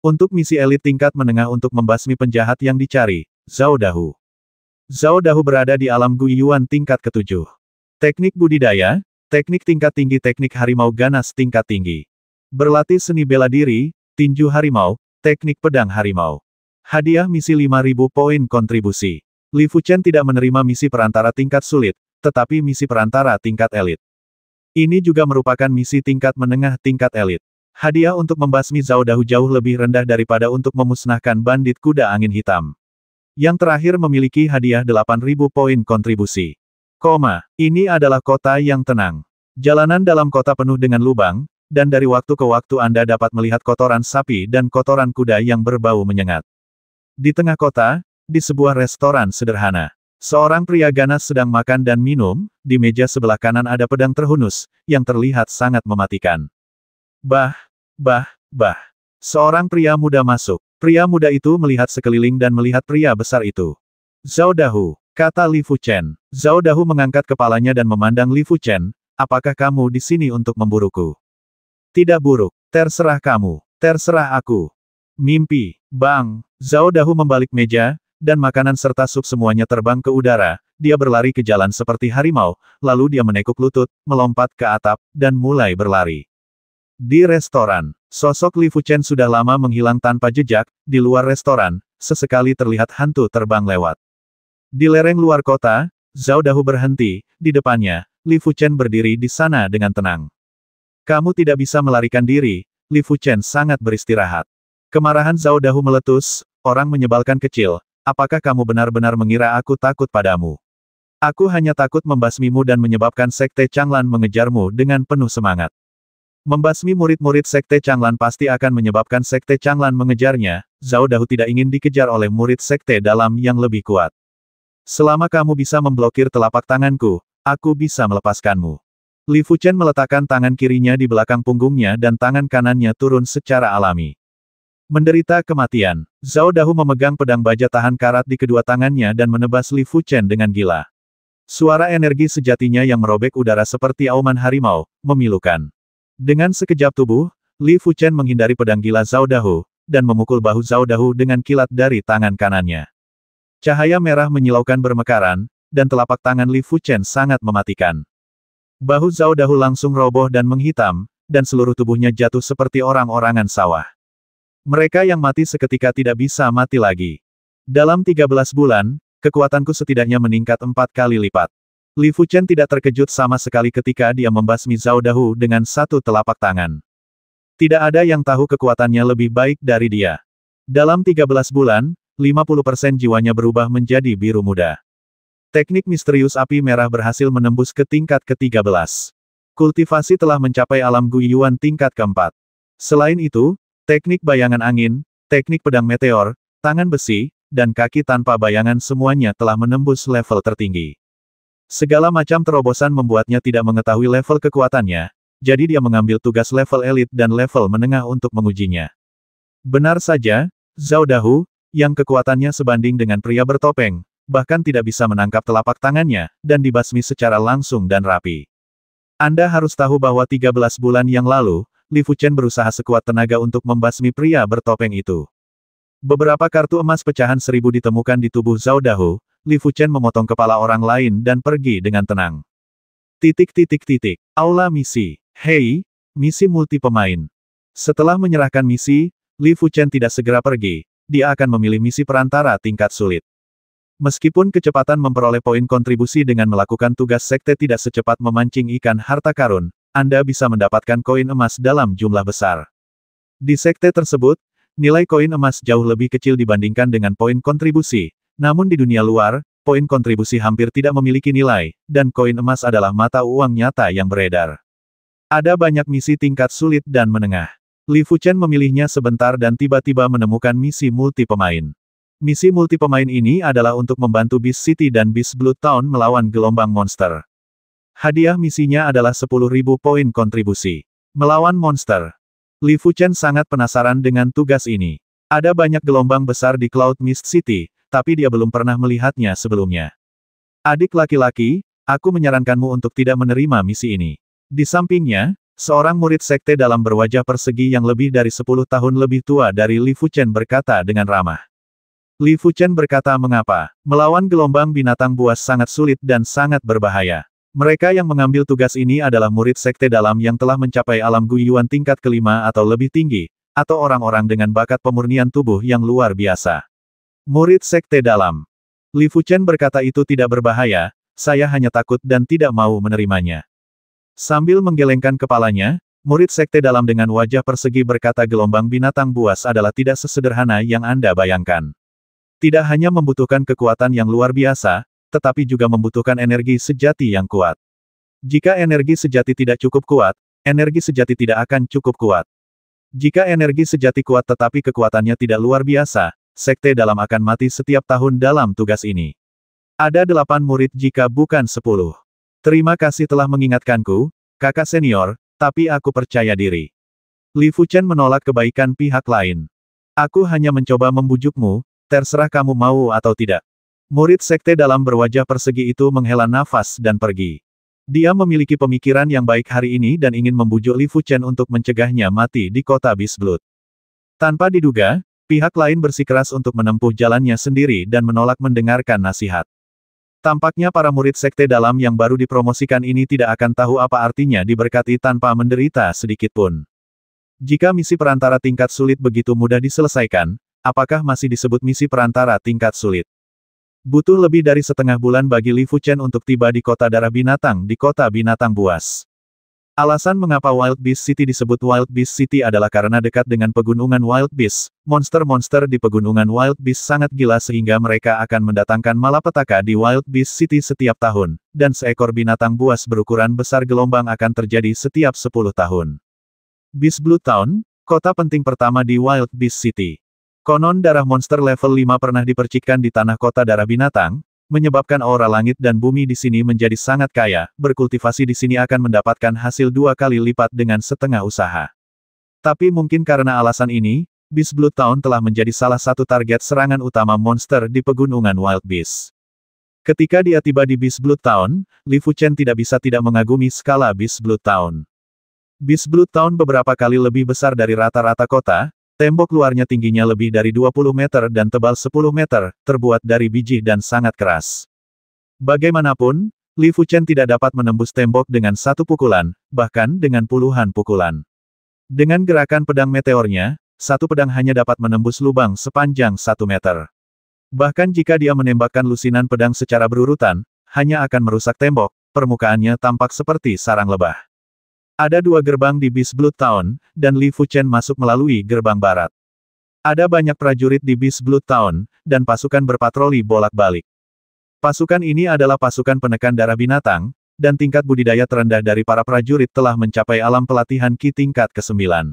Untuk misi elit tingkat menengah untuk membasmi penjahat yang dicari, Zhao Dahu. Zhao Dahu berada di alam Guiyuan tingkat ketujuh. Teknik budidaya, teknik tingkat tinggi teknik harimau ganas tingkat tinggi. Berlatih seni bela diri, tinju harimau, teknik pedang harimau. Hadiah misi 5000 poin kontribusi. Li Fuchen tidak menerima misi perantara tingkat sulit, tetapi misi perantara tingkat elit. Ini juga merupakan misi tingkat menengah tingkat elit. Hadiah untuk membasmi Zhao Dahu jauh lebih rendah daripada untuk memusnahkan bandit kuda angin hitam. Yang terakhir memiliki hadiah 8.000 poin kontribusi. Koma, ini adalah kota yang tenang. Jalanan dalam kota penuh dengan lubang, dan dari waktu ke waktu Anda dapat melihat kotoran sapi dan kotoran kuda yang berbau menyengat. Di tengah kota, di sebuah restoran sederhana. Seorang pria ganas sedang makan dan minum, di meja sebelah kanan ada pedang terhunus, yang terlihat sangat mematikan. Bah, Bah, bah. Seorang pria muda masuk. Pria muda itu melihat sekeliling dan melihat pria besar itu. Zhao Dahu, kata Li Fuchen. Zhao Dahu mengangkat kepalanya dan memandang Li Fuchen, apakah kamu di sini untuk memburuku? Tidak buruk, terserah kamu, terserah aku. Mimpi, bang, Zhao Dahu membalik meja, dan makanan serta sup semuanya terbang ke udara, dia berlari ke jalan seperti harimau, lalu dia menekuk lutut, melompat ke atap, dan mulai berlari. Di restoran, sosok Li Fuchen sudah lama menghilang tanpa jejak, di luar restoran, sesekali terlihat hantu terbang lewat. Di lereng luar kota, Zhao Dahu berhenti, di depannya, Li Fuchen berdiri di sana dengan tenang. Kamu tidak bisa melarikan diri, Li Fuchen sangat beristirahat. Kemarahan Zhao Dahu meletus, orang menyebalkan kecil, apakah kamu benar-benar mengira aku takut padamu? Aku hanya takut membasmimu dan menyebabkan Sekte Changlan mengejarmu dengan penuh semangat. Membasmi murid-murid Sekte Changlan pasti akan menyebabkan Sekte Changlan mengejarnya, Zhao Dahu tidak ingin dikejar oleh murid Sekte dalam yang lebih kuat. Selama kamu bisa memblokir telapak tanganku, aku bisa melepaskanmu. Li Fuchen meletakkan tangan kirinya di belakang punggungnya dan tangan kanannya turun secara alami. Menderita kematian, Zhao Dahu memegang pedang baja tahan karat di kedua tangannya dan menebas Li Fuchen dengan gila. Suara energi sejatinya yang merobek udara seperti auman harimau, memilukan. Dengan sekejap tubuh, Li Fuchen menghindari pedang gila Zhao Dahu, dan memukul bahu Zhao Dahu dengan kilat dari tangan kanannya. Cahaya merah menyilaukan bermekaran, dan telapak tangan Li Fuchen sangat mematikan. Bahu Zhao Dahu langsung roboh dan menghitam, dan seluruh tubuhnya jatuh seperti orang-orangan sawah. Mereka yang mati seketika tidak bisa mati lagi. Dalam 13 bulan, kekuatanku setidaknya meningkat empat kali lipat. Li Fuchen tidak terkejut sama sekali ketika dia membasmi Zhao Dahu dengan satu telapak tangan. Tidak ada yang tahu kekuatannya lebih baik dari dia. Dalam 13 bulan, 50% jiwanya berubah menjadi biru muda. Teknik misterius api merah berhasil menembus ke tingkat ke-13. Kultivasi telah mencapai alam guyuan tingkat keempat. Selain itu, teknik bayangan angin, teknik pedang meteor, tangan besi, dan kaki tanpa bayangan semuanya telah menembus level tertinggi. Segala macam terobosan membuatnya tidak mengetahui level kekuatannya, jadi dia mengambil tugas level elit dan level menengah untuk mengujinya. Benar saja, Zhao Dahu, yang kekuatannya sebanding dengan pria bertopeng, bahkan tidak bisa menangkap telapak tangannya, dan dibasmi secara langsung dan rapi. Anda harus tahu bahwa 13 bulan yang lalu, Li Fuchen berusaha sekuat tenaga untuk membasmi pria bertopeng itu. Beberapa kartu emas pecahan seribu ditemukan di tubuh Zhao Dahu, Li Fuchen memotong kepala orang lain dan pergi dengan tenang. Titik titik titik. Aula misi. Hei, misi multi pemain. Setelah menyerahkan misi, Li Fuchen tidak segera pergi, dia akan memilih misi perantara tingkat sulit. Meskipun kecepatan memperoleh poin kontribusi dengan melakukan tugas sekte tidak secepat memancing ikan harta karun, Anda bisa mendapatkan koin emas dalam jumlah besar. Di sekte tersebut, nilai koin emas jauh lebih kecil dibandingkan dengan poin kontribusi, namun di dunia luar, poin kontribusi hampir tidak memiliki nilai, dan koin emas adalah mata uang nyata yang beredar. Ada banyak misi tingkat sulit dan menengah. Li Fuchen memilihnya sebentar dan tiba-tiba menemukan misi multi pemain. Misi multi pemain ini adalah untuk membantu Beast City dan Beast Blue Town melawan gelombang monster. Hadiah misinya adalah 10.000 poin kontribusi. Melawan monster. Li Fuchen sangat penasaran dengan tugas ini. Ada banyak gelombang besar di Cloud Mist City, tapi dia belum pernah melihatnya sebelumnya. Adik laki-laki, aku menyarankanmu untuk tidak menerima misi ini. Di sampingnya, seorang murid sekte dalam berwajah persegi yang lebih dari 10 tahun lebih tua dari Li Fuchen berkata dengan ramah. Li Fuchen berkata mengapa, melawan gelombang binatang buas sangat sulit dan sangat berbahaya. Mereka yang mengambil tugas ini adalah murid sekte dalam yang telah mencapai alam guyuan tingkat kelima atau lebih tinggi, atau orang-orang dengan bakat pemurnian tubuh yang luar biasa. Murid Sekte Dalam. Li Fuchen berkata itu tidak berbahaya, saya hanya takut dan tidak mau menerimanya. Sambil menggelengkan kepalanya, murid Sekte Dalam dengan wajah persegi berkata gelombang binatang buas adalah tidak sesederhana yang Anda bayangkan. Tidak hanya membutuhkan kekuatan yang luar biasa, tetapi juga membutuhkan energi sejati yang kuat. Jika energi sejati tidak cukup kuat, energi sejati tidak akan cukup kuat. Jika energi sejati kuat tetapi kekuatannya tidak luar biasa, sekte dalam akan mati setiap tahun dalam tugas ini. Ada delapan murid jika bukan sepuluh. Terima kasih telah mengingatkanku, kakak senior, tapi aku percaya diri. Li Fuchen menolak kebaikan pihak lain. Aku hanya mencoba membujukmu, terserah kamu mau atau tidak. Murid sekte dalam berwajah persegi itu menghela nafas dan pergi. Dia memiliki pemikiran yang baik hari ini dan ingin membujuk Li Fuchen untuk mencegahnya mati di kota Bisblut. Tanpa diduga, Pihak lain bersikeras untuk menempuh jalannya sendiri dan menolak mendengarkan nasihat. Tampaknya para murid sekte dalam yang baru dipromosikan ini tidak akan tahu apa artinya diberkati tanpa menderita sedikitpun. Jika misi perantara tingkat sulit begitu mudah diselesaikan, apakah masih disebut misi perantara tingkat sulit? Butuh lebih dari setengah bulan bagi Li Fuchen untuk tiba di kota darah binatang di kota binatang buas. Alasan mengapa Wild Beast City disebut Wild Beast City adalah karena dekat dengan pegunungan Wild Beast. Monster-monster di pegunungan Wild Beast sangat gila sehingga mereka akan mendatangkan malapetaka di Wild Beast City setiap tahun, dan seekor binatang buas berukuran besar gelombang akan terjadi setiap 10 tahun. Beast Blue Town, kota penting pertama di Wild Beast City. Konon darah monster level 5 pernah dipercikkan di tanah kota darah binatang, menyebabkan aura langit dan bumi di sini menjadi sangat kaya, berkultivasi di sini akan mendapatkan hasil dua kali lipat dengan setengah usaha. Tapi mungkin karena alasan ini, Beast Blood Town telah menjadi salah satu target serangan utama monster di pegunungan Wild Beast. Ketika dia tiba di Beast Blood Town, Li Fuchen tidak bisa tidak mengagumi skala Beast Blood Town. Beast Blood Town beberapa kali lebih besar dari rata-rata kota, Tembok luarnya tingginya lebih dari 20 meter dan tebal 10 meter, terbuat dari biji dan sangat keras. Bagaimanapun, Li Fuchen tidak dapat menembus tembok dengan satu pukulan, bahkan dengan puluhan pukulan. Dengan gerakan pedang meteornya, satu pedang hanya dapat menembus lubang sepanjang satu meter. Bahkan jika dia menembakkan lusinan pedang secara berurutan, hanya akan merusak tembok, permukaannya tampak seperti sarang lebah. Ada dua gerbang di bis Blue Town, dan Li Fuchen masuk melalui gerbang barat. Ada banyak prajurit di bis Blue Town, dan pasukan berpatroli bolak-balik. Pasukan ini adalah pasukan penekan darah binatang, dan tingkat budidaya terendah dari para prajurit telah mencapai alam pelatihan Ki tingkat ke-9.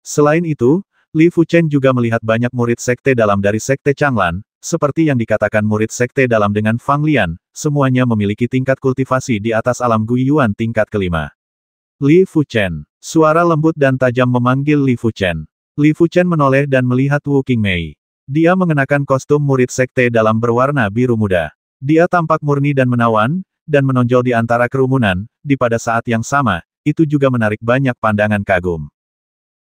Selain itu, Li Fuchen juga melihat banyak murid sekte dalam dari sekte Changlan, seperti yang dikatakan murid sekte dalam dengan Fang Lian, semuanya memiliki tingkat kultivasi di atas alam Guiyuan tingkat kelima. Li Chen, Suara lembut dan tajam memanggil Li Fuchen. Li Chen menoleh dan melihat Wu Mei. Dia mengenakan kostum murid sekte dalam berwarna biru muda. Dia tampak murni dan menawan, dan menonjol di antara kerumunan, di pada saat yang sama, itu juga menarik banyak pandangan kagum.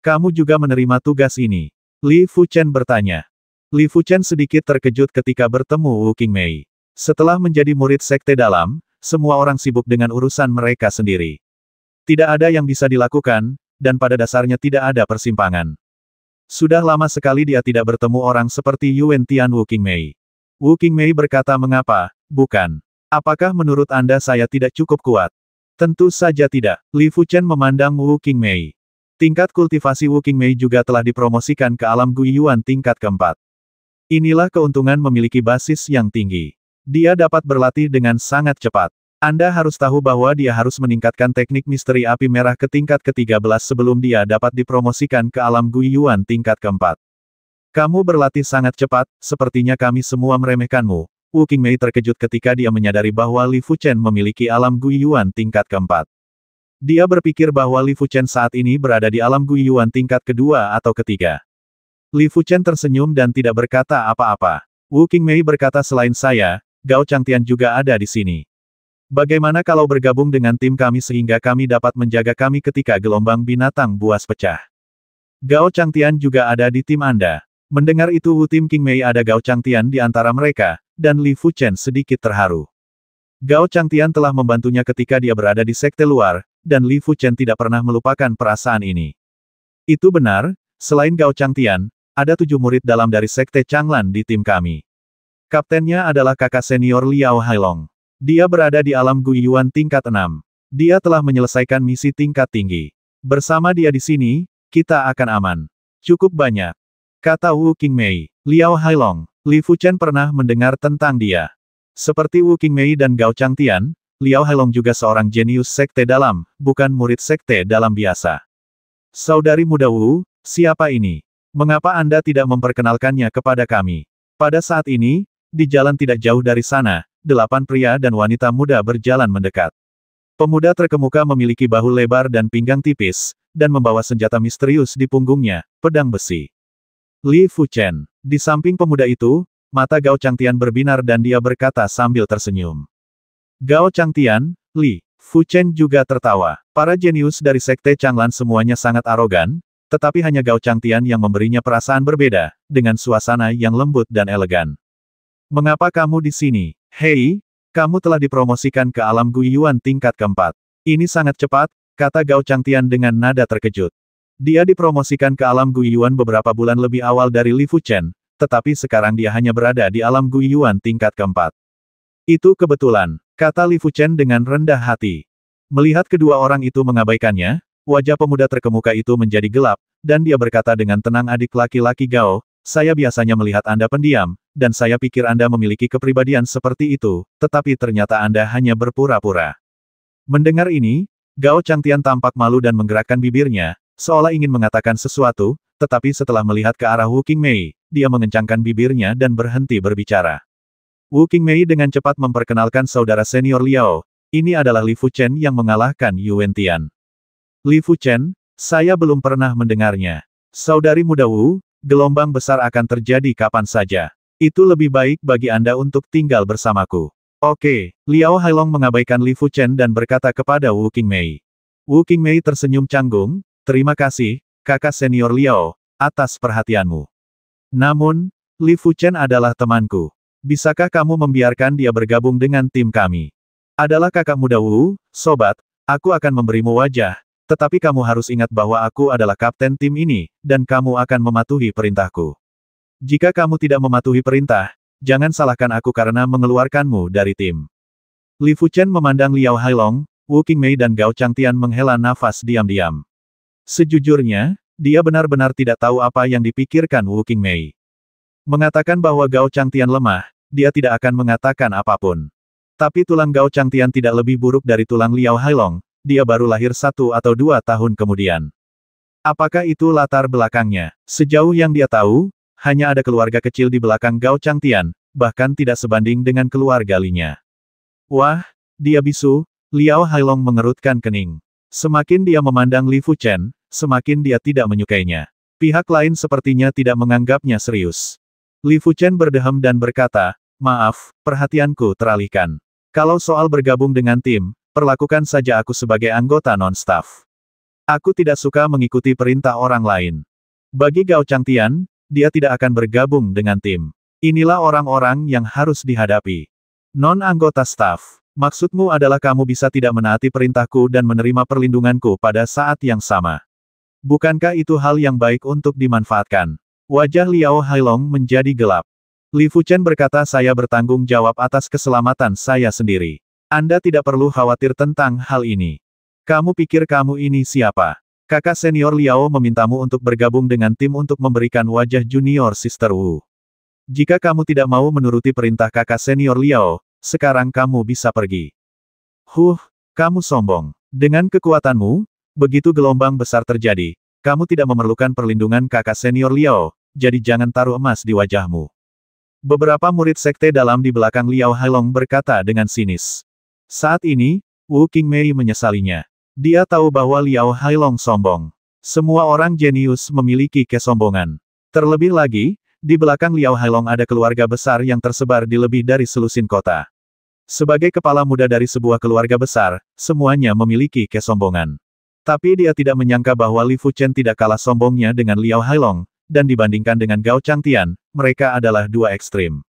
Kamu juga menerima tugas ini. Li Chen bertanya. Li Chen sedikit terkejut ketika bertemu Wu Mei. Setelah menjadi murid sekte dalam, semua orang sibuk dengan urusan mereka sendiri. Tidak ada yang bisa dilakukan, dan pada dasarnya tidak ada persimpangan. Sudah lama sekali dia tidak bertemu orang seperti Yuan Tian Wu Qingmei. Wu Qingmei berkata mengapa, bukan. Apakah menurut Anda saya tidak cukup kuat? Tentu saja tidak. Li Fuchen memandang Wu Mei. Tingkat kultivasi Wu Mei juga telah dipromosikan ke alam Guiyuan tingkat keempat. Inilah keuntungan memiliki basis yang tinggi. Dia dapat berlatih dengan sangat cepat. Anda harus tahu bahwa dia harus meningkatkan teknik misteri api merah ke tingkat ke-13 sebelum dia dapat dipromosikan ke alam Guiyuan tingkat keempat. Kamu berlatih sangat cepat, sepertinya kami semua meremehkanmu. Wu Qingmei terkejut ketika dia menyadari bahwa Li Fuchen memiliki alam Guiyuan tingkat keempat. Dia berpikir bahwa Li Fuchen saat ini berada di alam Guiyuan tingkat kedua atau ketiga. Li Fuchen tersenyum dan tidak berkata apa-apa. Wu Qingmei berkata selain saya, Gao Changtian juga ada di sini. Bagaimana kalau bergabung dengan tim kami sehingga kami dapat menjaga kami ketika gelombang binatang buas pecah? Gao Changtian juga ada di tim Anda. Mendengar itu Wu Tim King Mei ada Gao Changtian di antara mereka, dan Li Fu Chen sedikit terharu. Gao Changtian telah membantunya ketika dia berada di sekte luar, dan Li Fu Chen tidak pernah melupakan perasaan ini. Itu benar, selain Gao Changtian, ada tujuh murid dalam dari sekte Changlan di tim kami. Kaptennya adalah kakak senior Liao Hailong. Dia berada di alam Guiyuan tingkat 6. Dia telah menyelesaikan misi tingkat tinggi. Bersama dia di sini, kita akan aman. Cukup banyak. Kata Wu Qingmei. Liao Hailong, Li Fuchen pernah mendengar tentang dia. Seperti Wu Qingmei dan Gao Changtian, Liao Hailong juga seorang jenius sekte dalam, bukan murid sekte dalam biasa. Saudari muda Wu, siapa ini? Mengapa Anda tidak memperkenalkannya kepada kami? Pada saat ini, di jalan tidak jauh dari sana, delapan pria dan wanita muda berjalan mendekat. Pemuda terkemuka memiliki bahu lebar dan pinggang tipis, dan membawa senjata misterius di punggungnya, pedang besi. Li Fuchen. Di samping pemuda itu, mata Gao Changtian berbinar dan dia berkata sambil tersenyum. Gao Changtian, Li, Fuchen juga tertawa. Para jenius dari Sekte Changlan semuanya sangat arogan, tetapi hanya Gao Changtian yang memberinya perasaan berbeda, dengan suasana yang lembut dan elegan. Mengapa kamu di sini? Hei, kamu telah dipromosikan ke alam Guiyuan tingkat keempat. Ini sangat cepat, kata Gao Changtian dengan nada terkejut. Dia dipromosikan ke alam Guiyuan beberapa bulan lebih awal dari Li Fuchen, tetapi sekarang dia hanya berada di alam Guiyuan tingkat keempat. Itu kebetulan, kata Li Fuchen dengan rendah hati. Melihat kedua orang itu mengabaikannya, wajah pemuda terkemuka itu menjadi gelap, dan dia berkata dengan tenang adik laki-laki Gao, saya biasanya melihat Anda pendiam, dan saya pikir Anda memiliki kepribadian seperti itu, tetapi ternyata Anda hanya berpura-pura. Mendengar ini, Gao Changtian tampak malu dan menggerakkan bibirnya, seolah ingin mengatakan sesuatu, tetapi setelah melihat ke arah Wu Mei, dia mengencangkan bibirnya dan berhenti berbicara. Wu Mei dengan cepat memperkenalkan saudara senior Liao, ini adalah Li Fuchen yang mengalahkan Yuan Tian. Li Fuchen, saya belum pernah mendengarnya. Saudari muda Wu, gelombang besar akan terjadi kapan saja. Itu lebih baik bagi Anda untuk tinggal bersamaku. Oke, Liao Hailong mengabaikan Li Fu Chen dan berkata kepada Wu Qingmei. Wu Qingmei tersenyum canggung, terima kasih, kakak senior Liao, atas perhatianmu. Namun, Li Fu Chen adalah temanku. Bisakah kamu membiarkan dia bergabung dengan tim kami? Adalah kakak muda Wu, sobat, aku akan memberimu wajah, tetapi kamu harus ingat bahwa aku adalah kapten tim ini, dan kamu akan mematuhi perintahku. Jika kamu tidak mematuhi perintah, jangan salahkan aku karena mengeluarkanmu dari tim. Li Fuchen memandang Liao Hailong, Wu Mei dan Gao Chang Tian menghela nafas diam-diam. Sejujurnya, dia benar-benar tidak tahu apa yang dipikirkan Wu Mei. Mengatakan bahwa Gao Chang Tian lemah, dia tidak akan mengatakan apapun. Tapi tulang Gao Chang Tian tidak lebih buruk dari tulang Liao Hailong, dia baru lahir satu atau dua tahun kemudian. Apakah itu latar belakangnya? Sejauh yang dia tahu, hanya ada keluarga kecil di belakang Gao Changtian, bahkan tidak sebanding dengan keluarga Linya. Wah, dia bisu, Liao Hailong mengerutkan kening. Semakin dia memandang Li Fuchen, semakin dia tidak menyukainya. Pihak lain sepertinya tidak menganggapnya serius. Li Fuchen berdehem dan berkata, Maaf, perhatianku teralihkan. Kalau soal bergabung dengan tim, Perlakukan saja aku sebagai anggota non-staff. Aku tidak suka mengikuti perintah orang lain. Bagi Gao Changtian, dia tidak akan bergabung dengan tim. Inilah orang-orang yang harus dihadapi. Non-anggota staff. Maksudmu adalah kamu bisa tidak menaati perintahku dan menerima perlindunganku pada saat yang sama. Bukankah itu hal yang baik untuk dimanfaatkan? Wajah Liao Hailong menjadi gelap. Li Fuchen berkata saya bertanggung jawab atas keselamatan saya sendiri. Anda tidak perlu khawatir tentang hal ini. Kamu pikir kamu ini siapa? Kakak senior Liao memintamu untuk bergabung dengan tim untuk memberikan wajah junior Sister Wu. Jika kamu tidak mau menuruti perintah kakak senior Liao, sekarang kamu bisa pergi. Huh, kamu sombong. Dengan kekuatanmu, begitu gelombang besar terjadi, kamu tidak memerlukan perlindungan kakak senior Liao, jadi jangan taruh emas di wajahmu. Beberapa murid sekte dalam di belakang Liao Halong berkata dengan sinis. Saat ini, Wu King Qingmei menyesalinya. Dia tahu bahwa Liao Hailong sombong. Semua orang jenius memiliki kesombongan. Terlebih lagi, di belakang Liao Hailong ada keluarga besar yang tersebar di lebih dari selusin kota. Sebagai kepala muda dari sebuah keluarga besar, semuanya memiliki kesombongan. Tapi dia tidak menyangka bahwa Li Fuchen tidak kalah sombongnya dengan Liao Hailong, dan dibandingkan dengan Gao Changtian, mereka adalah dua ekstrim.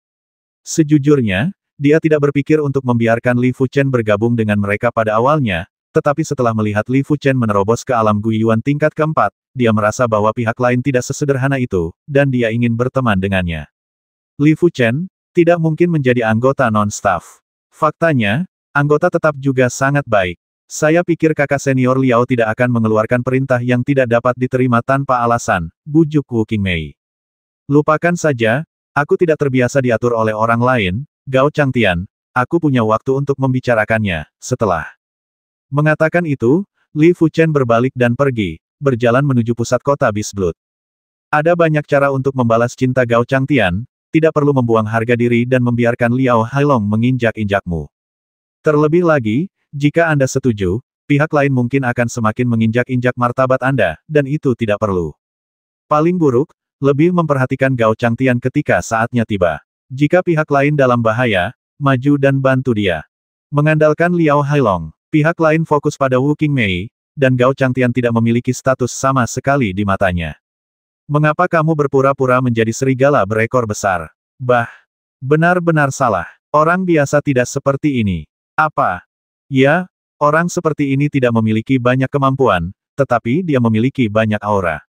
Sejujurnya, dia tidak berpikir untuk membiarkan Li Fuchen bergabung dengan mereka pada awalnya, tetapi setelah melihat Li Fuchen menerobos ke alam Guiyuan tingkat keempat, dia merasa bahwa pihak lain tidak sesederhana itu, dan dia ingin berteman dengannya. Li Fuchen, tidak mungkin menjadi anggota non-staff. Faktanya, anggota tetap juga sangat baik. Saya pikir kakak senior Liao tidak akan mengeluarkan perintah yang tidak dapat diterima tanpa alasan, bujuk Wu Qingmei. Lupakan saja, aku tidak terbiasa diatur oleh orang lain, Gao Changtian, aku punya waktu untuk membicarakannya, setelah. Mengatakan itu, Li Fuchen berbalik dan pergi, berjalan menuju pusat kota Bisblut. Ada banyak cara untuk membalas cinta Gao Changtian, tidak perlu membuang harga diri dan membiarkan Liao Hailong menginjak-injakmu. Terlebih lagi, jika Anda setuju, pihak lain mungkin akan semakin menginjak-injak martabat Anda, dan itu tidak perlu. Paling buruk, lebih memperhatikan Gao Changtian ketika saatnya tiba. Jika pihak lain dalam bahaya, maju dan bantu dia. Mengandalkan Liao Hailong, pihak lain fokus pada Wu Qingmei, dan Gao Changtian tidak memiliki status sama sekali di matanya. Mengapa kamu berpura-pura menjadi serigala berekor besar? Bah, benar-benar salah. Orang biasa tidak seperti ini. Apa? Ya, orang seperti ini tidak memiliki banyak kemampuan, tetapi dia memiliki banyak aura.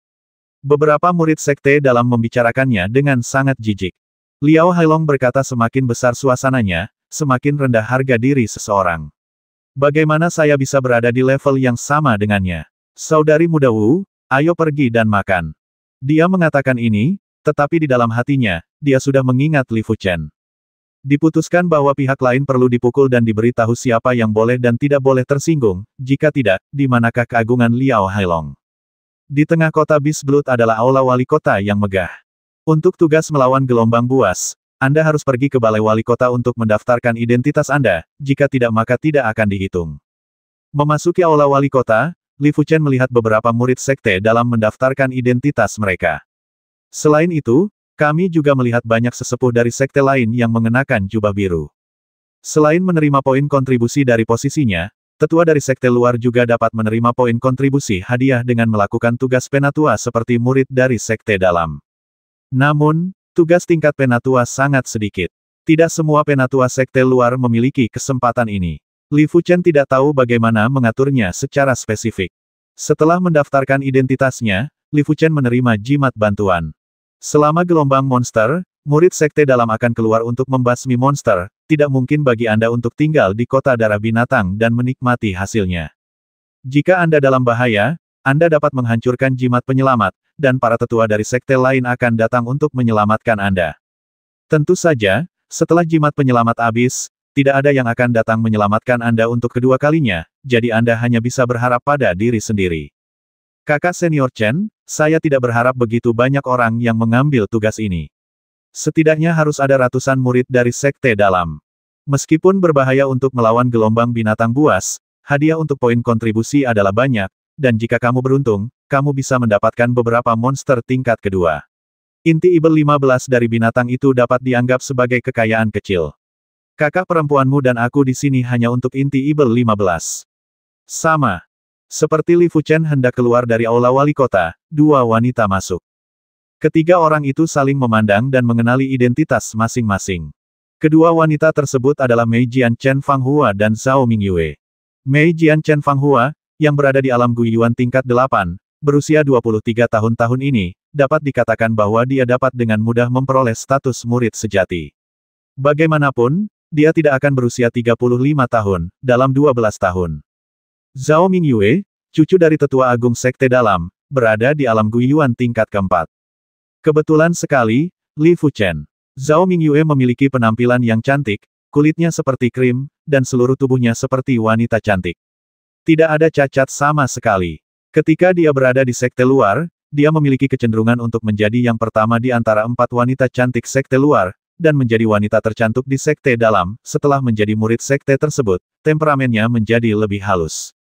Beberapa murid sekte dalam membicarakannya dengan sangat jijik. Liao Hailong berkata semakin besar suasananya, semakin rendah harga diri seseorang. Bagaimana saya bisa berada di level yang sama dengannya? Saudari muda Wu, ayo pergi dan makan. Dia mengatakan ini, tetapi di dalam hatinya, dia sudah mengingat Li Fuchen. Diputuskan bahwa pihak lain perlu dipukul dan diberitahu siapa yang boleh dan tidak boleh tersinggung, jika tidak, di manakah keagungan Liao Hailong. Di tengah kota Bis adalah aula wali kota yang megah. Untuk tugas melawan gelombang buas, Anda harus pergi ke Balai Wali Kota untuk mendaftarkan identitas Anda, jika tidak maka tidak akan dihitung. Memasuki aula wali kota, Li Fuchen melihat beberapa murid sekte dalam mendaftarkan identitas mereka. Selain itu, kami juga melihat banyak sesepuh dari sekte lain yang mengenakan jubah biru. Selain menerima poin kontribusi dari posisinya, tetua dari sekte luar juga dapat menerima poin kontribusi hadiah dengan melakukan tugas penatua seperti murid dari sekte dalam. Namun, tugas tingkat penatua sangat sedikit. Tidak semua penatua sekte luar memiliki kesempatan ini. Li Fuchen tidak tahu bagaimana mengaturnya secara spesifik. Setelah mendaftarkan identitasnya, Li Fuchen menerima jimat bantuan. Selama gelombang monster, murid sekte dalam akan keluar untuk membasmi monster, tidak mungkin bagi Anda untuk tinggal di kota darah binatang dan menikmati hasilnya. Jika Anda dalam bahaya, Anda dapat menghancurkan jimat penyelamat, dan para tetua dari sekte lain akan datang untuk menyelamatkan Anda. Tentu saja, setelah jimat penyelamat habis, tidak ada yang akan datang menyelamatkan Anda untuk kedua kalinya, jadi Anda hanya bisa berharap pada diri sendiri. Kakak senior Chen, saya tidak berharap begitu banyak orang yang mengambil tugas ini. Setidaknya harus ada ratusan murid dari sekte dalam. Meskipun berbahaya untuk melawan gelombang binatang buas, hadiah untuk poin kontribusi adalah banyak, dan jika kamu beruntung, kamu bisa mendapatkan beberapa monster tingkat kedua. Inti Ibel 15 dari binatang itu dapat dianggap sebagai kekayaan kecil. Kakak perempuanmu dan aku di sini hanya untuk inti Ibel 15. Sama. Seperti Li Fuchen hendak keluar dari aula wali kota, dua wanita masuk. Ketiga orang itu saling memandang dan mengenali identitas masing-masing. Kedua wanita tersebut adalah Mei Jian Chen Fanghua dan Zhao Mingyue. Mei Jian Chen Fanghua, yang berada di alam Guiyuan tingkat 8, berusia 23 tahun tahun ini, dapat dikatakan bahwa dia dapat dengan mudah memperoleh status murid sejati. Bagaimanapun, dia tidak akan berusia 35 tahun, dalam 12 tahun. Zhao Mingyue, cucu dari tetua agung Sekte Dalam, berada di alam Guiyuan tingkat keempat. Kebetulan sekali, Li Fuchen. Zhao Mingyue memiliki penampilan yang cantik, kulitnya seperti krim, dan seluruh tubuhnya seperti wanita cantik. Tidak ada cacat sama sekali. Ketika dia berada di sekte luar, dia memiliki kecenderungan untuk menjadi yang pertama di antara empat wanita cantik sekte luar, dan menjadi wanita tercantik di sekte dalam, setelah menjadi murid sekte tersebut, temperamennya menjadi lebih halus.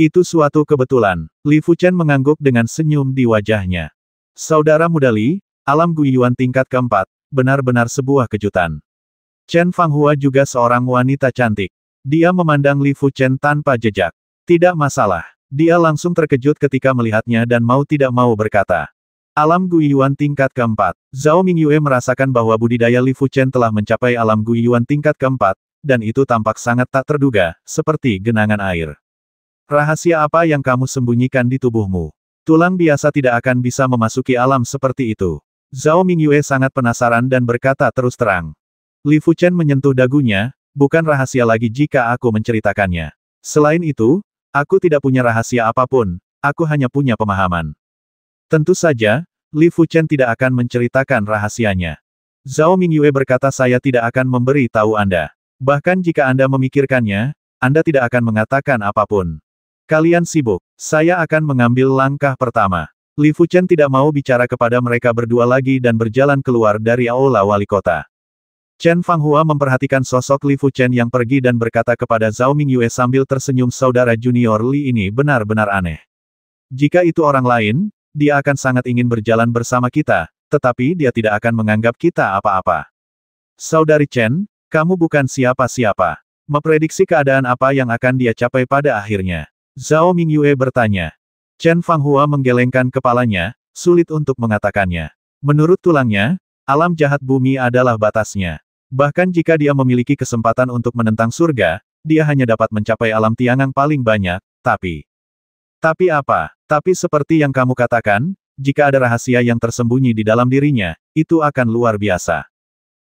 Itu suatu kebetulan. Li Fuchen mengangguk dengan senyum di wajahnya. Saudara muda Li, alam Guiyuan tingkat keempat, benar-benar sebuah kejutan. Chen Fanghua juga seorang wanita cantik. Dia memandang Li Fuchen tanpa jejak. Tidak masalah. Dia langsung terkejut ketika melihatnya dan mau tidak mau berkata. Alam Guiyuan tingkat keempat. Zhao Mingyue merasakan bahwa budidaya Li Fuchen telah mencapai alam Guiyuan tingkat keempat, dan itu tampak sangat tak terduga, seperti genangan air. Rahasia apa yang kamu sembunyikan di tubuhmu? Tulang biasa tidak akan bisa memasuki alam seperti itu. Zhao Mingyue sangat penasaran dan berkata terus terang. Li Fuchen menyentuh dagunya, bukan rahasia lagi jika aku menceritakannya. Selain itu, Aku tidak punya rahasia apapun, aku hanya punya pemahaman. Tentu saja, Li Fuchen tidak akan menceritakan rahasianya. Zhao Mingyue berkata saya tidak akan memberi tahu Anda. Bahkan jika Anda memikirkannya, Anda tidak akan mengatakan apapun. Kalian sibuk, saya akan mengambil langkah pertama. Li Fuchen tidak mau bicara kepada mereka berdua lagi dan berjalan keluar dari aula wali kota. Chen Fanghua memperhatikan sosok Li Fuchen yang pergi dan berkata kepada Zhao Mingyue sambil tersenyum saudara junior Li ini benar-benar aneh. Jika itu orang lain, dia akan sangat ingin berjalan bersama kita, tetapi dia tidak akan menganggap kita apa-apa. Saudari Chen, kamu bukan siapa-siapa. Memprediksi keadaan apa yang akan dia capai pada akhirnya. Zhao Mingyue bertanya. Chen Fanghua menggelengkan kepalanya, sulit untuk mengatakannya. Menurut tulangnya, alam jahat bumi adalah batasnya. Bahkan jika dia memiliki kesempatan untuk menentang surga, dia hanya dapat mencapai alam tiangang paling banyak, tapi... Tapi apa? Tapi seperti yang kamu katakan, jika ada rahasia yang tersembunyi di dalam dirinya, itu akan luar biasa.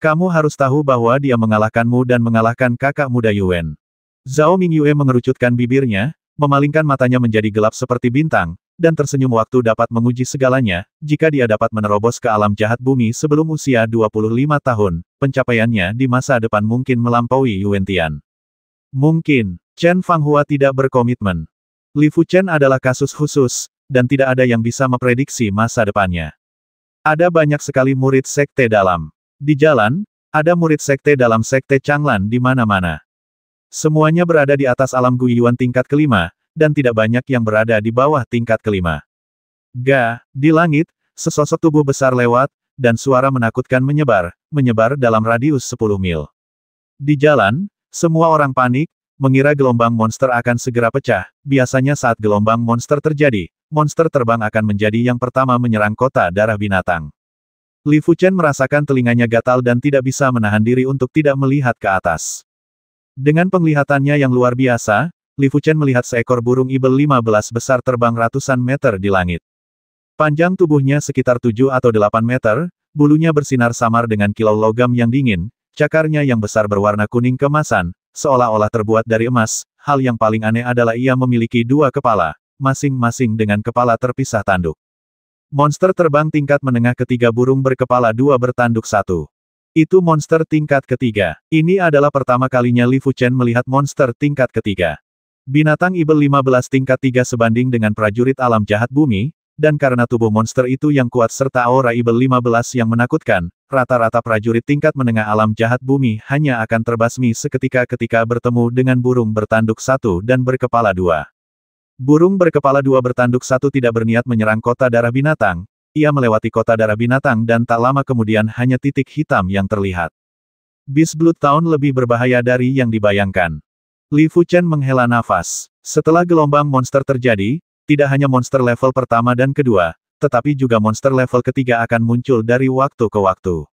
Kamu harus tahu bahwa dia mengalahkanmu dan mengalahkan kakak muda Yuen. Zhao Mingyue mengerucutkan bibirnya, memalingkan matanya menjadi gelap seperti bintang, dan tersenyum waktu dapat menguji segalanya, jika dia dapat menerobos ke alam jahat bumi sebelum usia 25 tahun, pencapaiannya di masa depan mungkin melampaui Yuan Tian. Mungkin, Chen Fanghua tidak berkomitmen. Li Fu Chen adalah kasus khusus, dan tidak ada yang bisa memprediksi masa depannya. Ada banyak sekali murid sekte dalam. Di jalan, ada murid sekte dalam sekte Changlan di mana-mana. Semuanya berada di atas alam guyuan tingkat kelima, dan tidak banyak yang berada di bawah tingkat kelima. Ga, di langit, sesosok tubuh besar lewat, dan suara menakutkan menyebar, menyebar dalam radius 10 mil. Di jalan, semua orang panik, mengira gelombang monster akan segera pecah, biasanya saat gelombang monster terjadi, monster terbang akan menjadi yang pertama menyerang kota darah binatang. Li Fuchen merasakan telinganya gatal dan tidak bisa menahan diri untuk tidak melihat ke atas. Dengan penglihatannya yang luar biasa, Li Fuchen melihat seekor burung ibel 15 besar terbang ratusan meter di langit. Panjang tubuhnya sekitar 7 atau 8 meter, bulunya bersinar samar dengan kilau logam yang dingin, cakarnya yang besar berwarna kuning kemasan, seolah-olah terbuat dari emas, hal yang paling aneh adalah ia memiliki dua kepala, masing-masing dengan kepala terpisah tanduk. Monster terbang tingkat menengah ketiga burung berkepala dua bertanduk satu. Itu monster tingkat ketiga. Ini adalah pertama kalinya Li Fuchen melihat monster tingkat ketiga. Binatang Ibel 15 tingkat 3 sebanding dengan prajurit alam jahat bumi, dan karena tubuh monster itu yang kuat serta aura Ibel 15 yang menakutkan, rata-rata prajurit tingkat menengah alam jahat bumi hanya akan terbasmi seketika ketika bertemu dengan burung bertanduk satu dan berkepala dua. Burung berkepala dua bertanduk satu tidak berniat menyerang kota darah binatang, ia melewati kota darah binatang dan tak lama kemudian hanya titik hitam yang terlihat. Bis Blood Town lebih berbahaya dari yang dibayangkan. Li Fuchen menghela nafas. Setelah gelombang monster terjadi, tidak hanya monster level pertama dan kedua, tetapi juga monster level ketiga akan muncul dari waktu ke waktu.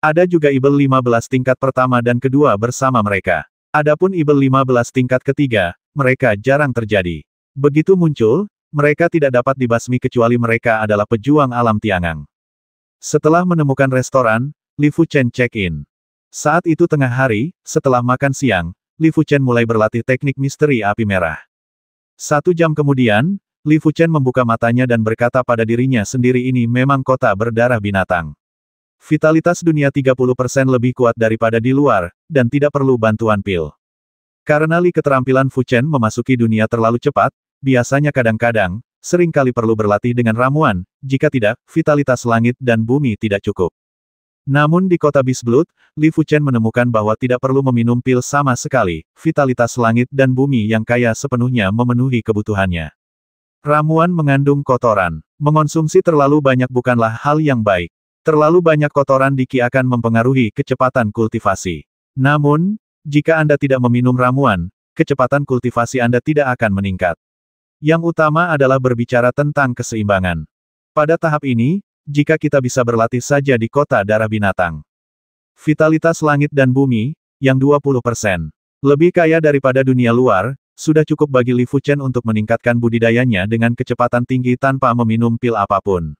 Ada juga Ibel 15 tingkat pertama dan kedua bersama mereka. Adapun Ibel 15 tingkat ketiga, mereka jarang terjadi. Begitu muncul, mereka tidak dapat dibasmi kecuali mereka adalah pejuang alam tiangang. Setelah menemukan restoran, Li Fu Chen check-in. Saat itu tengah hari, setelah makan siang, Li Fu Chen mulai berlatih teknik misteri api merah. Satu jam kemudian, Li Fuchen membuka matanya dan berkata pada dirinya sendiri ini memang kota berdarah binatang. Vitalitas dunia 30% lebih kuat daripada di luar, dan tidak perlu bantuan pil. Karena Li keterampilan Fuchen memasuki dunia terlalu cepat, biasanya kadang-kadang, seringkali perlu berlatih dengan ramuan, jika tidak, vitalitas langit dan bumi tidak cukup. Namun di kota Bisblut, Li Fuchen menemukan bahwa tidak perlu meminum pil sama sekali, vitalitas langit dan bumi yang kaya sepenuhnya memenuhi kebutuhannya. Ramuan mengandung kotoran. Mengonsumsi terlalu banyak bukanlah hal yang baik. Terlalu banyak kotoran di diki akan mempengaruhi kecepatan kultivasi. Namun, jika Anda tidak meminum ramuan, kecepatan kultivasi Anda tidak akan meningkat. Yang utama adalah berbicara tentang keseimbangan. Pada tahap ini, jika kita bisa berlatih saja di kota darah binatang. Vitalitas langit dan bumi, yang 20%. Lebih kaya daripada dunia luar, sudah cukup bagi Li Fuchen untuk meningkatkan budidayanya dengan kecepatan tinggi tanpa meminum pil apapun.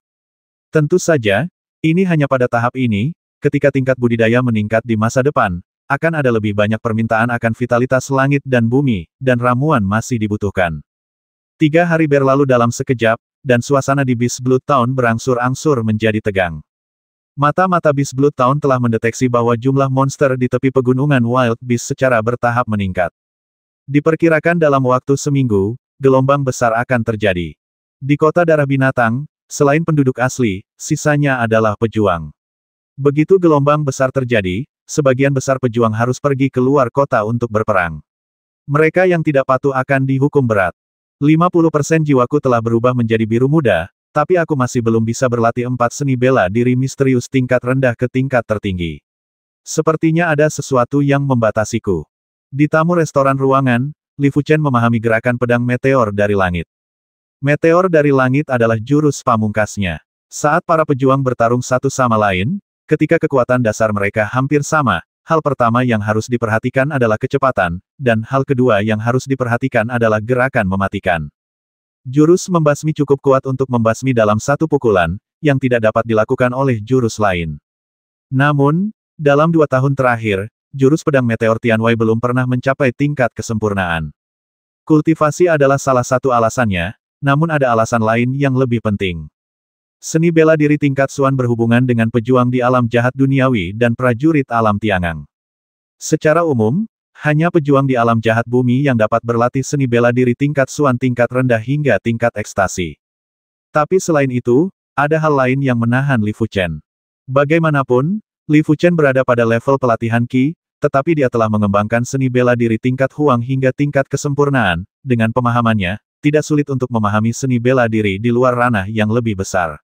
Tentu saja, ini hanya pada tahap ini, ketika tingkat budidaya meningkat di masa depan, akan ada lebih banyak permintaan akan vitalitas langit dan bumi, dan ramuan masih dibutuhkan. Tiga hari berlalu dalam sekejap, dan suasana di bis Blue Town berangsur-angsur menjadi tegang. Mata-mata bis Blue Town telah mendeteksi bahwa jumlah monster di tepi pegunungan Wild Beast secara bertahap meningkat. Diperkirakan dalam waktu seminggu, gelombang besar akan terjadi. Di kota darah binatang, selain penduduk asli, sisanya adalah pejuang. Begitu gelombang besar terjadi, sebagian besar pejuang harus pergi keluar kota untuk berperang. Mereka yang tidak patuh akan dihukum berat. 50% jiwaku telah berubah menjadi biru muda, tapi aku masih belum bisa berlatih empat seni bela diri misterius tingkat rendah ke tingkat tertinggi. Sepertinya ada sesuatu yang membatasiku. Di tamu restoran ruangan, Li Fuchen memahami gerakan pedang meteor dari langit. Meteor dari langit adalah jurus pamungkasnya. Saat para pejuang bertarung satu sama lain, ketika kekuatan dasar mereka hampir sama, Hal pertama yang harus diperhatikan adalah kecepatan, dan hal kedua yang harus diperhatikan adalah gerakan mematikan. Jurus membasmi cukup kuat untuk membasmi dalam satu pukulan, yang tidak dapat dilakukan oleh jurus lain. Namun, dalam dua tahun terakhir, jurus pedang meteor Tianwei belum pernah mencapai tingkat kesempurnaan. Kultivasi adalah salah satu alasannya, namun ada alasan lain yang lebih penting. Seni bela diri tingkat Suan berhubungan dengan pejuang di alam jahat duniawi dan prajurit alam tiangang. Secara umum, hanya pejuang di alam jahat bumi yang dapat berlatih seni bela diri tingkat Suan tingkat rendah hingga tingkat ekstasi. Tapi selain itu, ada hal lain yang menahan Li Fuchen. Bagaimanapun, Li Fuchen berada pada level pelatihan Qi, tetapi dia telah mengembangkan seni bela diri tingkat Huang hingga tingkat kesempurnaan, dengan pemahamannya, tidak sulit untuk memahami seni bela diri di luar ranah yang lebih besar.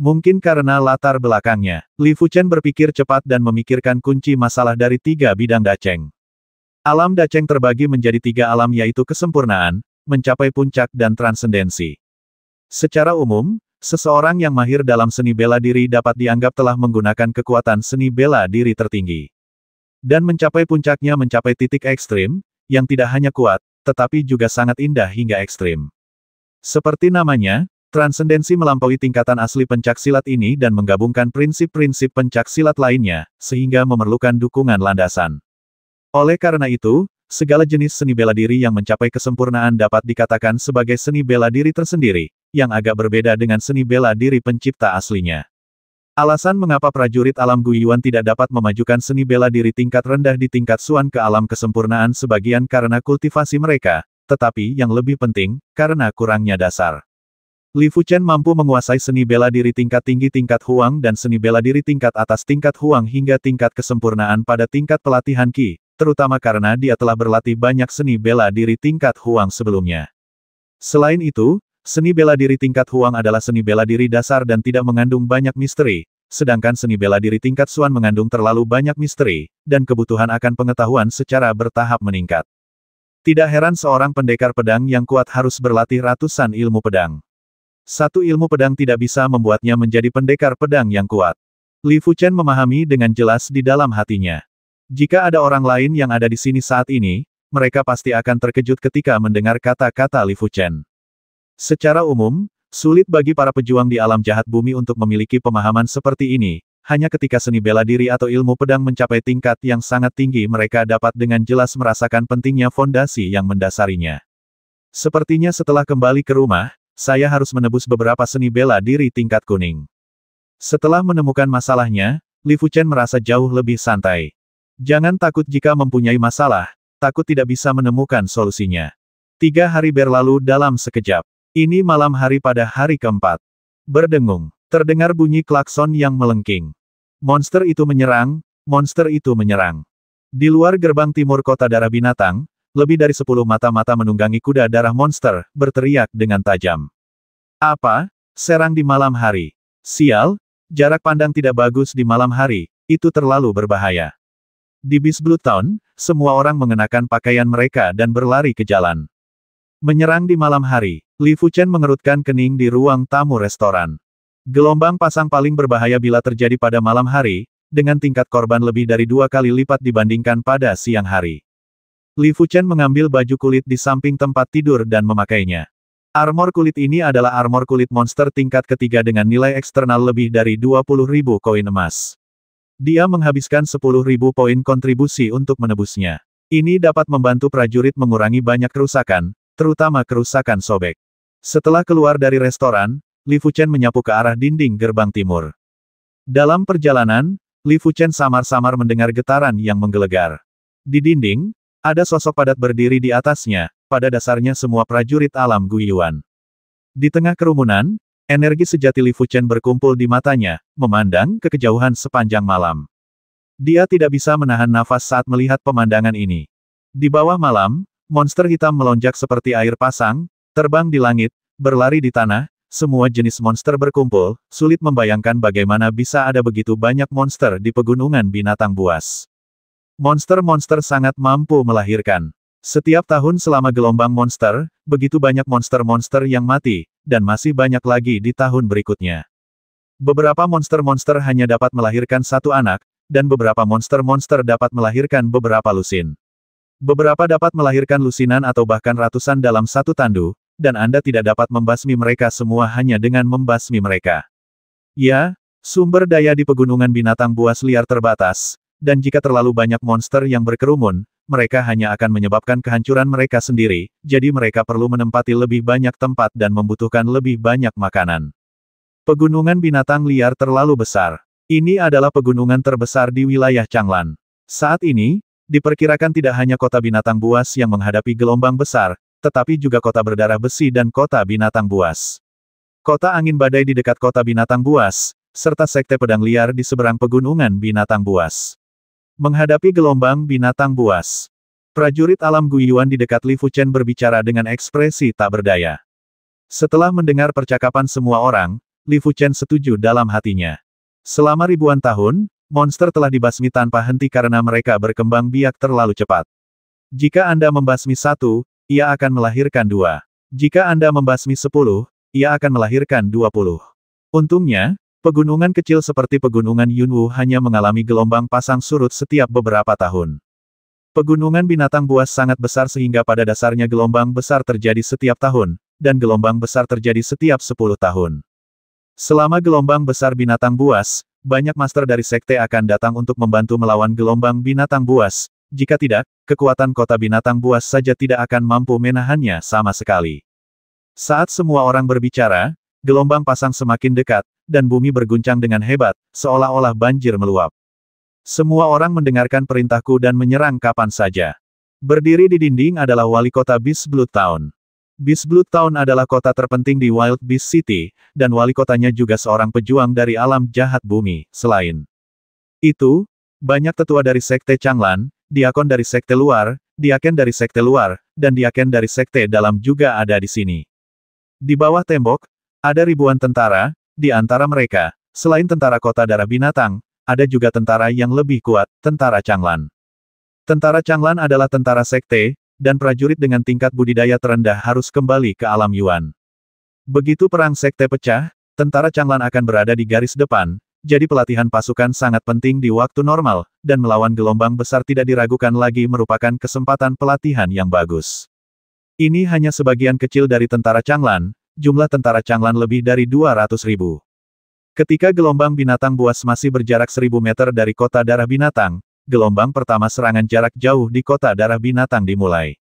Mungkin karena latar belakangnya, Li Fuchen berpikir cepat dan memikirkan kunci masalah dari tiga bidang Daceng. Alam Daceng terbagi menjadi tiga alam yaitu kesempurnaan, mencapai puncak dan transendensi. Secara umum, seseorang yang mahir dalam seni bela diri dapat dianggap telah menggunakan kekuatan seni bela diri tertinggi. Dan mencapai puncaknya mencapai titik ekstrim, yang tidak hanya kuat, tetapi juga sangat indah hingga ekstrim. Seperti namanya, Transendensi melampaui tingkatan asli pencak silat ini dan menggabungkan prinsip-prinsip pencak silat lainnya, sehingga memerlukan dukungan landasan. Oleh karena itu, segala jenis seni bela diri yang mencapai kesempurnaan dapat dikatakan sebagai seni bela diri tersendiri, yang agak berbeda dengan seni bela diri pencipta aslinya. Alasan mengapa prajurit alam Guiyuan tidak dapat memajukan seni bela diri tingkat rendah di tingkat Suan ke alam kesempurnaan sebagian karena kultivasi mereka, tetapi yang lebih penting, karena kurangnya dasar. Li Fuchen mampu menguasai seni bela diri tingkat tinggi tingkat Huang dan seni bela diri tingkat atas tingkat Huang hingga tingkat kesempurnaan pada tingkat pelatihan Qi, terutama karena dia telah berlatih banyak seni bela diri tingkat Huang sebelumnya. Selain itu, seni bela diri tingkat Huang adalah seni bela diri dasar dan tidak mengandung banyak misteri, sedangkan seni bela diri tingkat Xuan mengandung terlalu banyak misteri, dan kebutuhan akan pengetahuan secara bertahap meningkat. Tidak heran seorang pendekar pedang yang kuat harus berlatih ratusan ilmu pedang. Satu ilmu pedang tidak bisa membuatnya menjadi pendekar pedang yang kuat. Li Fuchen memahami dengan jelas di dalam hatinya. Jika ada orang lain yang ada di sini saat ini, mereka pasti akan terkejut ketika mendengar kata-kata Li Fuchen. Secara umum, sulit bagi para pejuang di alam jahat bumi untuk memiliki pemahaman seperti ini, hanya ketika seni bela diri atau ilmu pedang mencapai tingkat yang sangat tinggi mereka dapat dengan jelas merasakan pentingnya fondasi yang mendasarinya. Sepertinya setelah kembali ke rumah, saya harus menebus beberapa seni bela diri tingkat kuning. Setelah menemukan masalahnya, Li Fuchen merasa jauh lebih santai. Jangan takut jika mempunyai masalah, takut tidak bisa menemukan solusinya. Tiga hari berlalu dalam sekejap. Ini malam hari pada hari keempat. Berdengung, terdengar bunyi klakson yang melengking. Monster itu menyerang, monster itu menyerang. Di luar gerbang timur kota darah binatang, lebih dari sepuluh mata-mata menunggangi kuda darah monster, berteriak dengan tajam. Apa? Serang di malam hari. Sial, jarak pandang tidak bagus di malam hari, itu terlalu berbahaya. Di bis Blue Town, semua orang mengenakan pakaian mereka dan berlari ke jalan. Menyerang di malam hari, Li Fuchen mengerutkan kening di ruang tamu restoran. Gelombang pasang paling berbahaya bila terjadi pada malam hari, dengan tingkat korban lebih dari dua kali lipat dibandingkan pada siang hari. Li Fuchen mengambil baju kulit di samping tempat tidur dan memakainya. Armor kulit ini adalah armor kulit monster tingkat ketiga dengan nilai eksternal lebih dari ribu koin emas. Dia menghabiskan ribu poin kontribusi untuk menebusnya. Ini dapat membantu prajurit mengurangi banyak kerusakan, terutama kerusakan sobek. Setelah keluar dari restoran, Li Fuchen menyapu ke arah dinding gerbang timur. Dalam perjalanan, Li Fuchen samar-samar mendengar getaran yang menggelegar. Di dinding, ada sosok padat berdiri di atasnya, pada dasarnya semua prajurit alam Guyuan. Di tengah kerumunan, energi sejati Li Fuchen berkumpul di matanya, memandang ke kejauhan sepanjang malam. Dia tidak bisa menahan nafas saat melihat pemandangan ini. Di bawah malam, monster hitam melonjak seperti air pasang, terbang di langit, berlari di tanah, semua jenis monster berkumpul, sulit membayangkan bagaimana bisa ada begitu banyak monster di pegunungan binatang buas. Monster-monster sangat mampu melahirkan. Setiap tahun selama gelombang monster, begitu banyak monster-monster yang mati, dan masih banyak lagi di tahun berikutnya. Beberapa monster-monster hanya dapat melahirkan satu anak, dan beberapa monster-monster dapat melahirkan beberapa lusin. Beberapa dapat melahirkan lusinan atau bahkan ratusan dalam satu tandu, dan Anda tidak dapat membasmi mereka semua hanya dengan membasmi mereka. Ya, sumber daya di pegunungan binatang buas liar terbatas, dan jika terlalu banyak monster yang berkerumun, mereka hanya akan menyebabkan kehancuran mereka sendiri, jadi mereka perlu menempati lebih banyak tempat dan membutuhkan lebih banyak makanan. Pegunungan binatang liar terlalu besar. Ini adalah pegunungan terbesar di wilayah Changlan. Saat ini, diperkirakan tidak hanya kota binatang buas yang menghadapi gelombang besar, tetapi juga kota berdarah besi dan kota binatang buas. Kota angin badai di dekat kota binatang buas, serta sekte pedang liar di seberang pegunungan binatang buas. Menghadapi gelombang binatang buas. Prajurit alam Guyuan di dekat Li Fuchen berbicara dengan ekspresi tak berdaya. Setelah mendengar percakapan semua orang, Li Fuchen setuju dalam hatinya. Selama ribuan tahun, monster telah dibasmi tanpa henti karena mereka berkembang biak terlalu cepat. Jika Anda membasmi satu, ia akan melahirkan dua. Jika Anda membasmi sepuluh, ia akan melahirkan dua puluh. Untungnya, Pegunungan kecil seperti Pegunungan Yunwu hanya mengalami gelombang pasang surut setiap beberapa tahun. Pegunungan binatang buas sangat besar sehingga pada dasarnya gelombang besar terjadi setiap tahun, dan gelombang besar terjadi setiap 10 tahun. Selama gelombang besar binatang buas, banyak master dari sekte akan datang untuk membantu melawan gelombang binatang buas, jika tidak, kekuatan kota binatang buas saja tidak akan mampu menahannya sama sekali. Saat semua orang berbicara, Gelombang pasang semakin dekat, dan bumi berguncang dengan hebat, seolah-olah banjir meluap. Semua orang mendengarkan perintahku dan menyerang kapan saja. Berdiri di dinding adalah wali kota Beast Blood Town. Beast Blood Town adalah kota terpenting di Wild Beast City, dan wali kotanya juga seorang pejuang dari alam jahat bumi, selain itu, banyak tetua dari Sekte Changlan, diakon dari Sekte luar, diaken dari Sekte luar, dan diaken dari Sekte dalam juga ada di sini. Di bawah tembok, ada ribuan tentara, di antara mereka, selain tentara kota darah binatang, ada juga tentara yang lebih kuat, tentara Changlan. Tentara Changlan adalah tentara sekte, dan prajurit dengan tingkat budidaya terendah harus kembali ke alam Yuan. Begitu perang sekte pecah, tentara Changlan akan berada di garis depan, jadi pelatihan pasukan sangat penting di waktu normal, dan melawan gelombang besar tidak diragukan lagi merupakan kesempatan pelatihan yang bagus. Ini hanya sebagian kecil dari tentara Changlan, jumlah tentara Changlan lebih dari 200 ribu. Ketika gelombang binatang buas masih berjarak 1000 meter dari kota darah binatang, gelombang pertama serangan jarak jauh di kota darah binatang dimulai.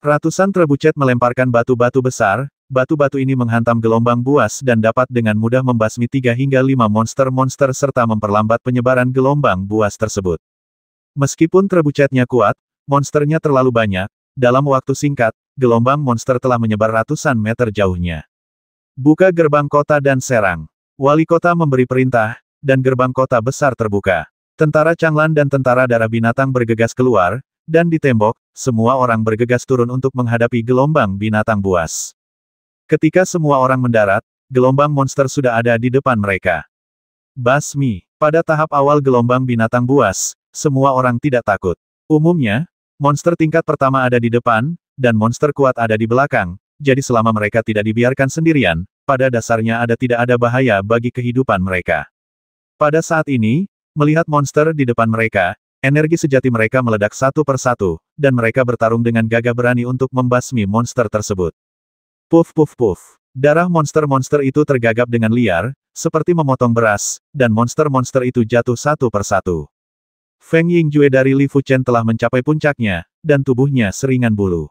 Ratusan trebucet melemparkan batu-batu besar, batu-batu ini menghantam gelombang buas dan dapat dengan mudah membasmi 3 hingga 5 monster-monster serta memperlambat penyebaran gelombang buas tersebut. Meskipun trebucetnya kuat, monsternya terlalu banyak, dalam waktu singkat, gelombang monster telah menyebar ratusan meter jauhnya. Buka gerbang kota dan serang. Wali kota memberi perintah, dan gerbang kota besar terbuka. Tentara Changlan dan tentara darah binatang bergegas keluar, dan di tembok, semua orang bergegas turun untuk menghadapi gelombang binatang buas. Ketika semua orang mendarat, gelombang monster sudah ada di depan mereka. Basmi, pada tahap awal gelombang binatang buas, semua orang tidak takut. Umumnya, monster tingkat pertama ada di depan, dan monster kuat ada di belakang, jadi selama mereka tidak dibiarkan sendirian, pada dasarnya ada tidak ada bahaya bagi kehidupan mereka. Pada saat ini, melihat monster di depan mereka, energi sejati mereka meledak satu persatu, dan mereka bertarung dengan gagah berani untuk membasmi monster tersebut. Puff, puff, puff, Darah monster-monster itu tergagap dengan liar, seperti memotong beras, dan monster-monster itu jatuh satu persatu. Feng Ying Jue dari Li Fuchen telah mencapai puncaknya, dan tubuhnya seringan bulu.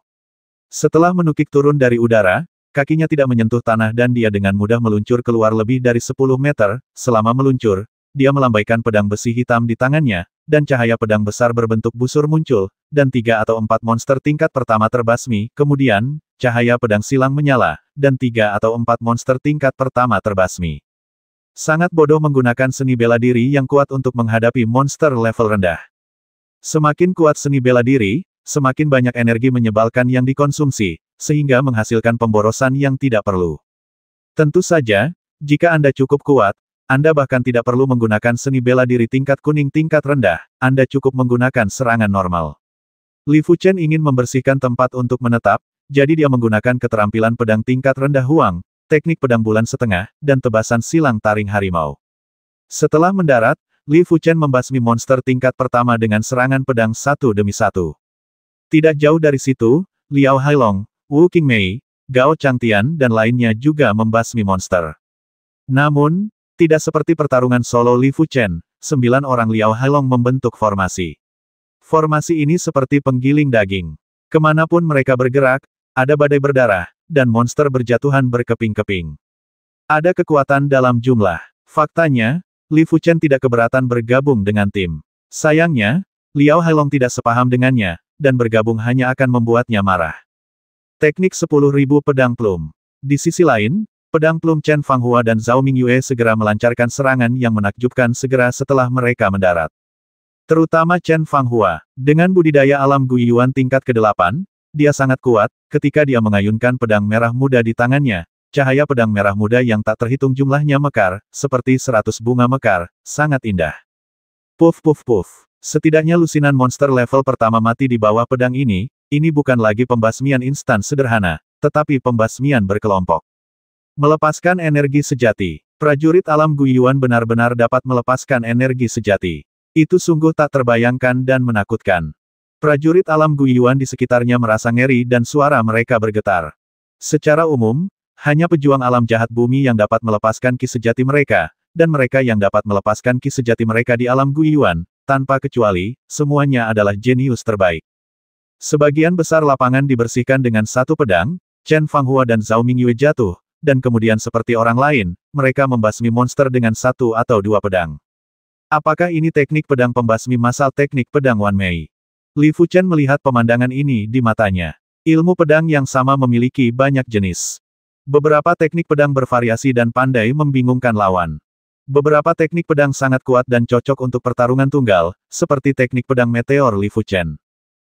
Setelah menukik turun dari udara, kakinya tidak menyentuh tanah dan dia dengan mudah meluncur keluar lebih dari 10 meter, selama meluncur, dia melambaikan pedang besi hitam di tangannya, dan cahaya pedang besar berbentuk busur muncul, dan tiga atau empat monster tingkat pertama terbasmi, kemudian, cahaya pedang silang menyala, dan tiga atau empat monster tingkat pertama terbasmi. Sangat bodoh menggunakan seni bela diri yang kuat untuk menghadapi monster level rendah. Semakin kuat seni bela diri, semakin banyak energi menyebalkan yang dikonsumsi, sehingga menghasilkan pemborosan yang tidak perlu. Tentu saja, jika Anda cukup kuat, Anda bahkan tidak perlu menggunakan seni bela diri tingkat kuning tingkat rendah, Anda cukup menggunakan serangan normal. Li Fuchen ingin membersihkan tempat untuk menetap, jadi dia menggunakan keterampilan pedang tingkat rendah Huang, teknik pedang bulan setengah, dan tebasan silang taring harimau. Setelah mendarat, Li Fuchen membasmi monster tingkat pertama dengan serangan pedang satu demi satu. Tidak jauh dari situ, Liao Hailong, Wu Qingmei, Gao Changtian dan lainnya juga membasmi monster. Namun, tidak seperti pertarungan solo Li Fuchen, sembilan orang Liao Hailong membentuk formasi. Formasi ini seperti penggiling daging. Kemanapun mereka bergerak, ada badai berdarah, dan monster berjatuhan berkeping-keping. Ada kekuatan dalam jumlah. Faktanya, Li Fuchen tidak keberatan bergabung dengan tim. Sayangnya, Liao Hailong tidak sepaham dengannya, dan bergabung hanya akan membuatnya marah. Teknik 10.000 Pedang Plum Di sisi lain, pedang plum Chen Fanghua dan Zhao Mingyue segera melancarkan serangan yang menakjubkan segera setelah mereka mendarat. Terutama Chen Fanghua, dengan budidaya alam Guiyuan tingkat ke-8, dia sangat kuat, ketika dia mengayunkan pedang merah muda di tangannya, cahaya pedang merah muda yang tak terhitung jumlahnya mekar, seperti seratus bunga mekar, sangat indah. Puff, puff, puff. Setidaknya lusinan monster level pertama mati di bawah pedang ini, ini bukan lagi pembasmian instan sederhana, tetapi pembasmian berkelompok. Melepaskan energi sejati. Prajurit alam Guyuan benar-benar dapat melepaskan energi sejati. Itu sungguh tak terbayangkan dan menakutkan. Prajurit alam Guyuan di sekitarnya merasa ngeri dan suara mereka bergetar. Secara umum, hanya pejuang alam jahat bumi yang dapat melepaskan ki sejati mereka, dan mereka yang dapat melepaskan ki sejati mereka di alam Guyuan, tanpa kecuali, semuanya adalah jenius terbaik. Sebagian besar lapangan dibersihkan dengan satu pedang, Chen Fanghua dan Zhao Mingyue jatuh, dan kemudian seperti orang lain, mereka membasmi monster dengan satu atau dua pedang. Apakah ini teknik pedang pembasmi masal teknik pedang Wan Mei? Li Fuchen melihat pemandangan ini di matanya. Ilmu pedang yang sama memiliki banyak jenis. Beberapa teknik pedang bervariasi dan pandai membingungkan lawan. Beberapa teknik pedang sangat kuat dan cocok untuk pertarungan tunggal, seperti teknik pedang meteor Li Fuchen.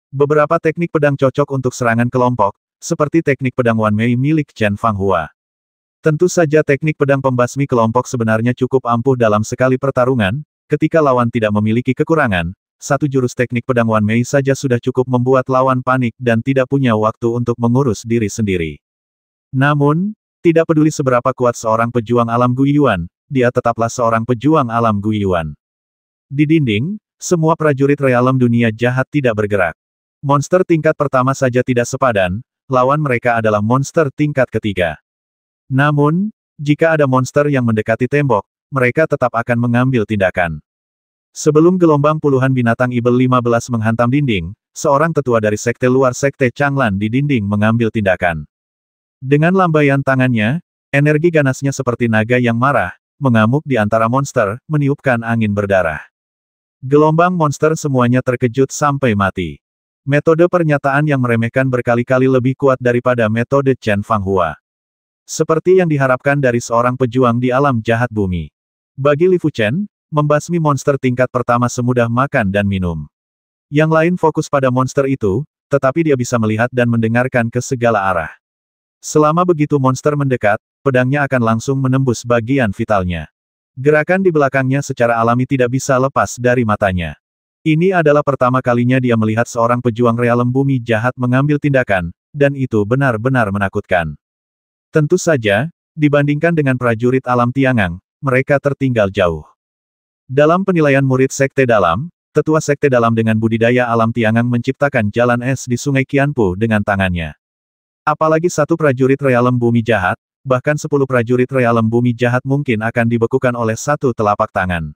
Beberapa teknik pedang cocok untuk serangan kelompok, seperti teknik pedang Wan Mei milik Chen Fanghua. Tentu saja teknik pedang pembasmi kelompok sebenarnya cukup ampuh dalam sekali pertarungan, ketika lawan tidak memiliki kekurangan, satu jurus teknik pedang Wan Mei saja sudah cukup membuat lawan panik dan tidak punya waktu untuk mengurus diri sendiri. Namun, tidak peduli seberapa kuat seorang pejuang alam Guiyuan, dia tetaplah seorang pejuang alam Guiyuan. Di dinding, semua prajurit realem dunia jahat tidak bergerak. Monster tingkat pertama saja tidak sepadan, lawan mereka adalah monster tingkat ketiga. Namun, jika ada monster yang mendekati tembok, mereka tetap akan mengambil tindakan. Sebelum gelombang puluhan binatang Ibel 15 menghantam dinding, seorang tetua dari sekte luar sekte Changlan di dinding mengambil tindakan. Dengan lambaian tangannya, energi ganasnya seperti naga yang marah, mengamuk di antara monster, meniupkan angin berdarah. Gelombang monster semuanya terkejut sampai mati. Metode pernyataan yang meremehkan berkali-kali lebih kuat daripada metode Chen Fanghua. Seperti yang diharapkan dari seorang pejuang di alam jahat bumi. Bagi Li Fuchen, membasmi monster tingkat pertama semudah makan dan minum. Yang lain fokus pada monster itu, tetapi dia bisa melihat dan mendengarkan ke segala arah. Selama begitu monster mendekat, pedangnya akan langsung menembus bagian vitalnya. Gerakan di belakangnya secara alami tidak bisa lepas dari matanya. Ini adalah pertama kalinya dia melihat seorang pejuang realem bumi jahat mengambil tindakan, dan itu benar-benar menakutkan. Tentu saja, dibandingkan dengan prajurit alam Tiangang, mereka tertinggal jauh. Dalam penilaian murid Sekte Dalam, Tetua Sekte Dalam dengan budidaya alam Tiangang menciptakan jalan es di Sungai Kianpu dengan tangannya. Apalagi satu prajurit realem bumi jahat, bahkan sepuluh prajurit realem bumi jahat mungkin akan dibekukan oleh satu telapak tangan.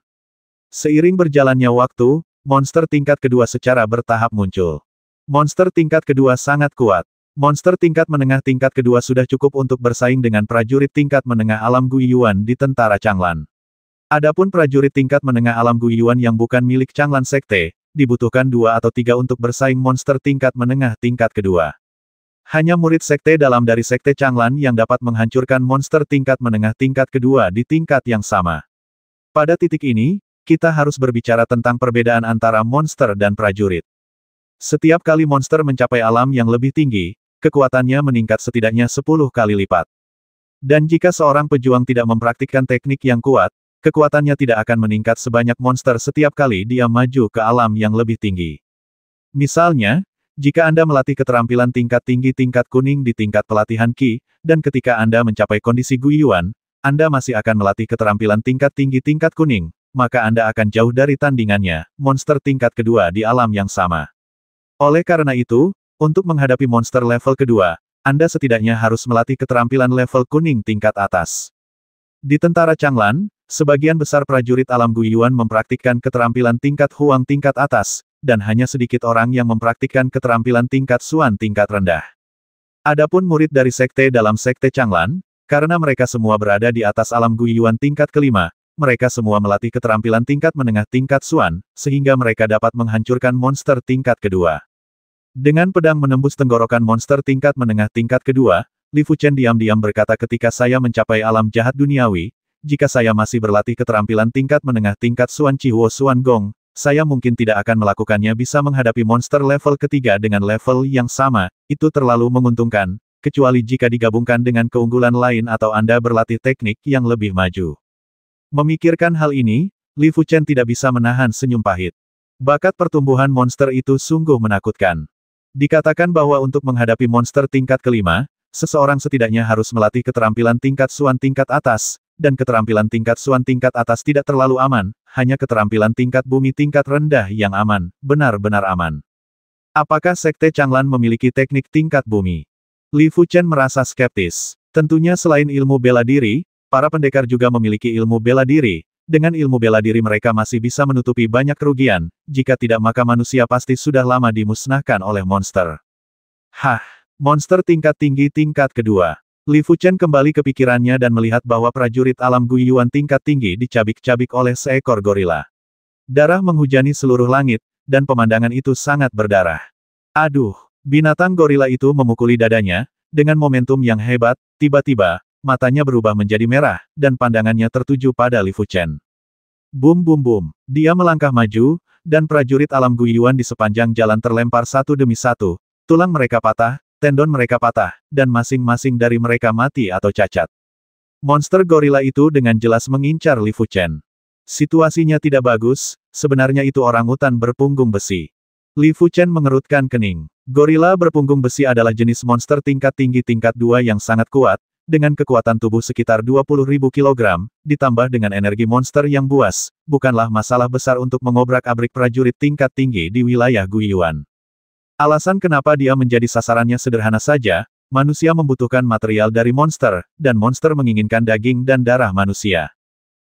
Seiring berjalannya waktu, monster tingkat kedua secara bertahap muncul. Monster tingkat kedua sangat kuat. Monster tingkat menengah tingkat kedua sudah cukup untuk bersaing dengan prajurit tingkat menengah alam Guiyuan di tentara Changlan. Adapun prajurit tingkat menengah alam Guiyuan yang bukan milik Changlan Sekte, dibutuhkan dua atau tiga untuk bersaing monster tingkat menengah tingkat kedua. Hanya murid sekte dalam dari sekte Changlan yang dapat menghancurkan monster tingkat menengah tingkat kedua di tingkat yang sama. Pada titik ini, kita harus berbicara tentang perbedaan antara monster dan prajurit. Setiap kali monster mencapai alam yang lebih tinggi, kekuatannya meningkat setidaknya 10 kali lipat. Dan jika seorang pejuang tidak mempraktikkan teknik yang kuat, kekuatannya tidak akan meningkat sebanyak monster setiap kali dia maju ke alam yang lebih tinggi. Misalnya, jika Anda melatih keterampilan tingkat tinggi tingkat kuning di tingkat pelatihan Qi, dan ketika Anda mencapai kondisi Guiyuan, Anda masih akan melatih keterampilan tingkat tinggi tingkat kuning, maka Anda akan jauh dari tandingannya, monster tingkat kedua di alam yang sama. Oleh karena itu, untuk menghadapi monster level kedua, Anda setidaknya harus melatih keterampilan level kuning tingkat atas. Di tentara Changlan, sebagian besar prajurit alam Guiyuan mempraktikkan keterampilan tingkat Huang tingkat atas, dan hanya sedikit orang yang mempraktikkan keterampilan tingkat Suan tingkat rendah. Adapun murid dari sekte dalam sekte Changlan, karena mereka semua berada di atas alam Guiyuan tingkat kelima, mereka semua melatih keterampilan tingkat menengah tingkat Suan, sehingga mereka dapat menghancurkan monster tingkat kedua. Dengan pedang menembus tenggorokan monster tingkat menengah tingkat kedua, Li Fuchen diam-diam berkata ketika saya mencapai alam jahat duniawi, jika saya masih berlatih keterampilan tingkat menengah tingkat Suan Chihuo Suan Gong, saya mungkin tidak akan melakukannya bisa menghadapi monster level ketiga dengan level yang sama, itu terlalu menguntungkan, kecuali jika digabungkan dengan keunggulan lain atau Anda berlatih teknik yang lebih maju. Memikirkan hal ini, Li Fuchen tidak bisa menahan senyum pahit. Bakat pertumbuhan monster itu sungguh menakutkan. Dikatakan bahwa untuk menghadapi monster tingkat kelima, seseorang setidaknya harus melatih keterampilan tingkat suan tingkat atas, dan keterampilan tingkat suan tingkat atas tidak terlalu aman, hanya keterampilan tingkat bumi tingkat rendah yang aman, benar-benar aman. Apakah Sekte Changlan memiliki teknik tingkat bumi? Li Fuchen merasa skeptis. Tentunya selain ilmu bela diri, para pendekar juga memiliki ilmu bela diri, dengan ilmu bela diri mereka masih bisa menutupi banyak kerugian, jika tidak maka manusia pasti sudah lama dimusnahkan oleh monster. Hah, monster tingkat tinggi tingkat kedua. Li Fuchen kembali ke pikirannya dan melihat bahwa prajurit alam Guiyuan tingkat tinggi dicabik-cabik oleh seekor gorila. Darah menghujani seluruh langit, dan pemandangan itu sangat berdarah. Aduh, binatang gorila itu memukuli dadanya, dengan momentum yang hebat, tiba-tiba, matanya berubah menjadi merah, dan pandangannya tertuju pada Li Fuchen. Bum bum bum, dia melangkah maju, dan prajurit alam Guiyuan di sepanjang jalan terlempar satu demi satu, tulang mereka patah, Tendon mereka patah, dan masing-masing dari mereka mati atau cacat. Monster gorila itu dengan jelas mengincar Li Fuchen. Situasinya tidak bagus, sebenarnya itu orang hutan berpunggung besi. Li Fuchen mengerutkan kening. Gorila berpunggung besi adalah jenis monster tingkat tinggi tingkat dua yang sangat kuat, dengan kekuatan tubuh sekitar 20.000 kg, ditambah dengan energi monster yang buas, bukanlah masalah besar untuk mengobrak-abrik prajurit tingkat tinggi di wilayah Guiyuan. Alasan kenapa dia menjadi sasarannya sederhana saja, manusia membutuhkan material dari monster, dan monster menginginkan daging dan darah manusia.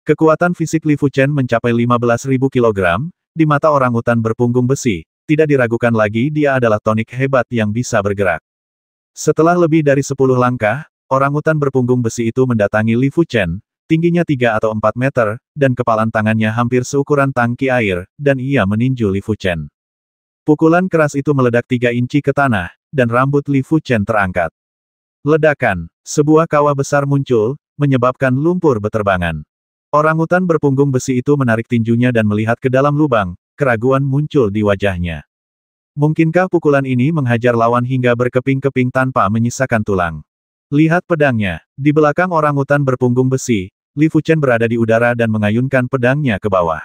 Kekuatan fisik Li Fuchen mencapai 15.000 kg, di mata orang utan berpunggung besi, tidak diragukan lagi dia adalah tonik hebat yang bisa bergerak. Setelah lebih dari 10 langkah, orang utan berpunggung besi itu mendatangi Li Fuchen, tingginya 3 atau 4 meter, dan kepalan tangannya hampir seukuran tangki air, dan ia meninju Li Fuchen. Pukulan keras itu meledak tiga inci ke tanah, dan rambut Li Fuchen terangkat. Ledakan, sebuah kawah besar muncul, menyebabkan lumpur beterbangan. Orang utan berpunggung besi itu menarik tinjunya dan melihat ke dalam lubang, keraguan muncul di wajahnya. Mungkinkah pukulan ini menghajar lawan hingga berkeping-keping tanpa menyisakan tulang? Lihat pedangnya, di belakang orang utan berpunggung besi, Li Fuchen berada di udara dan mengayunkan pedangnya ke bawah.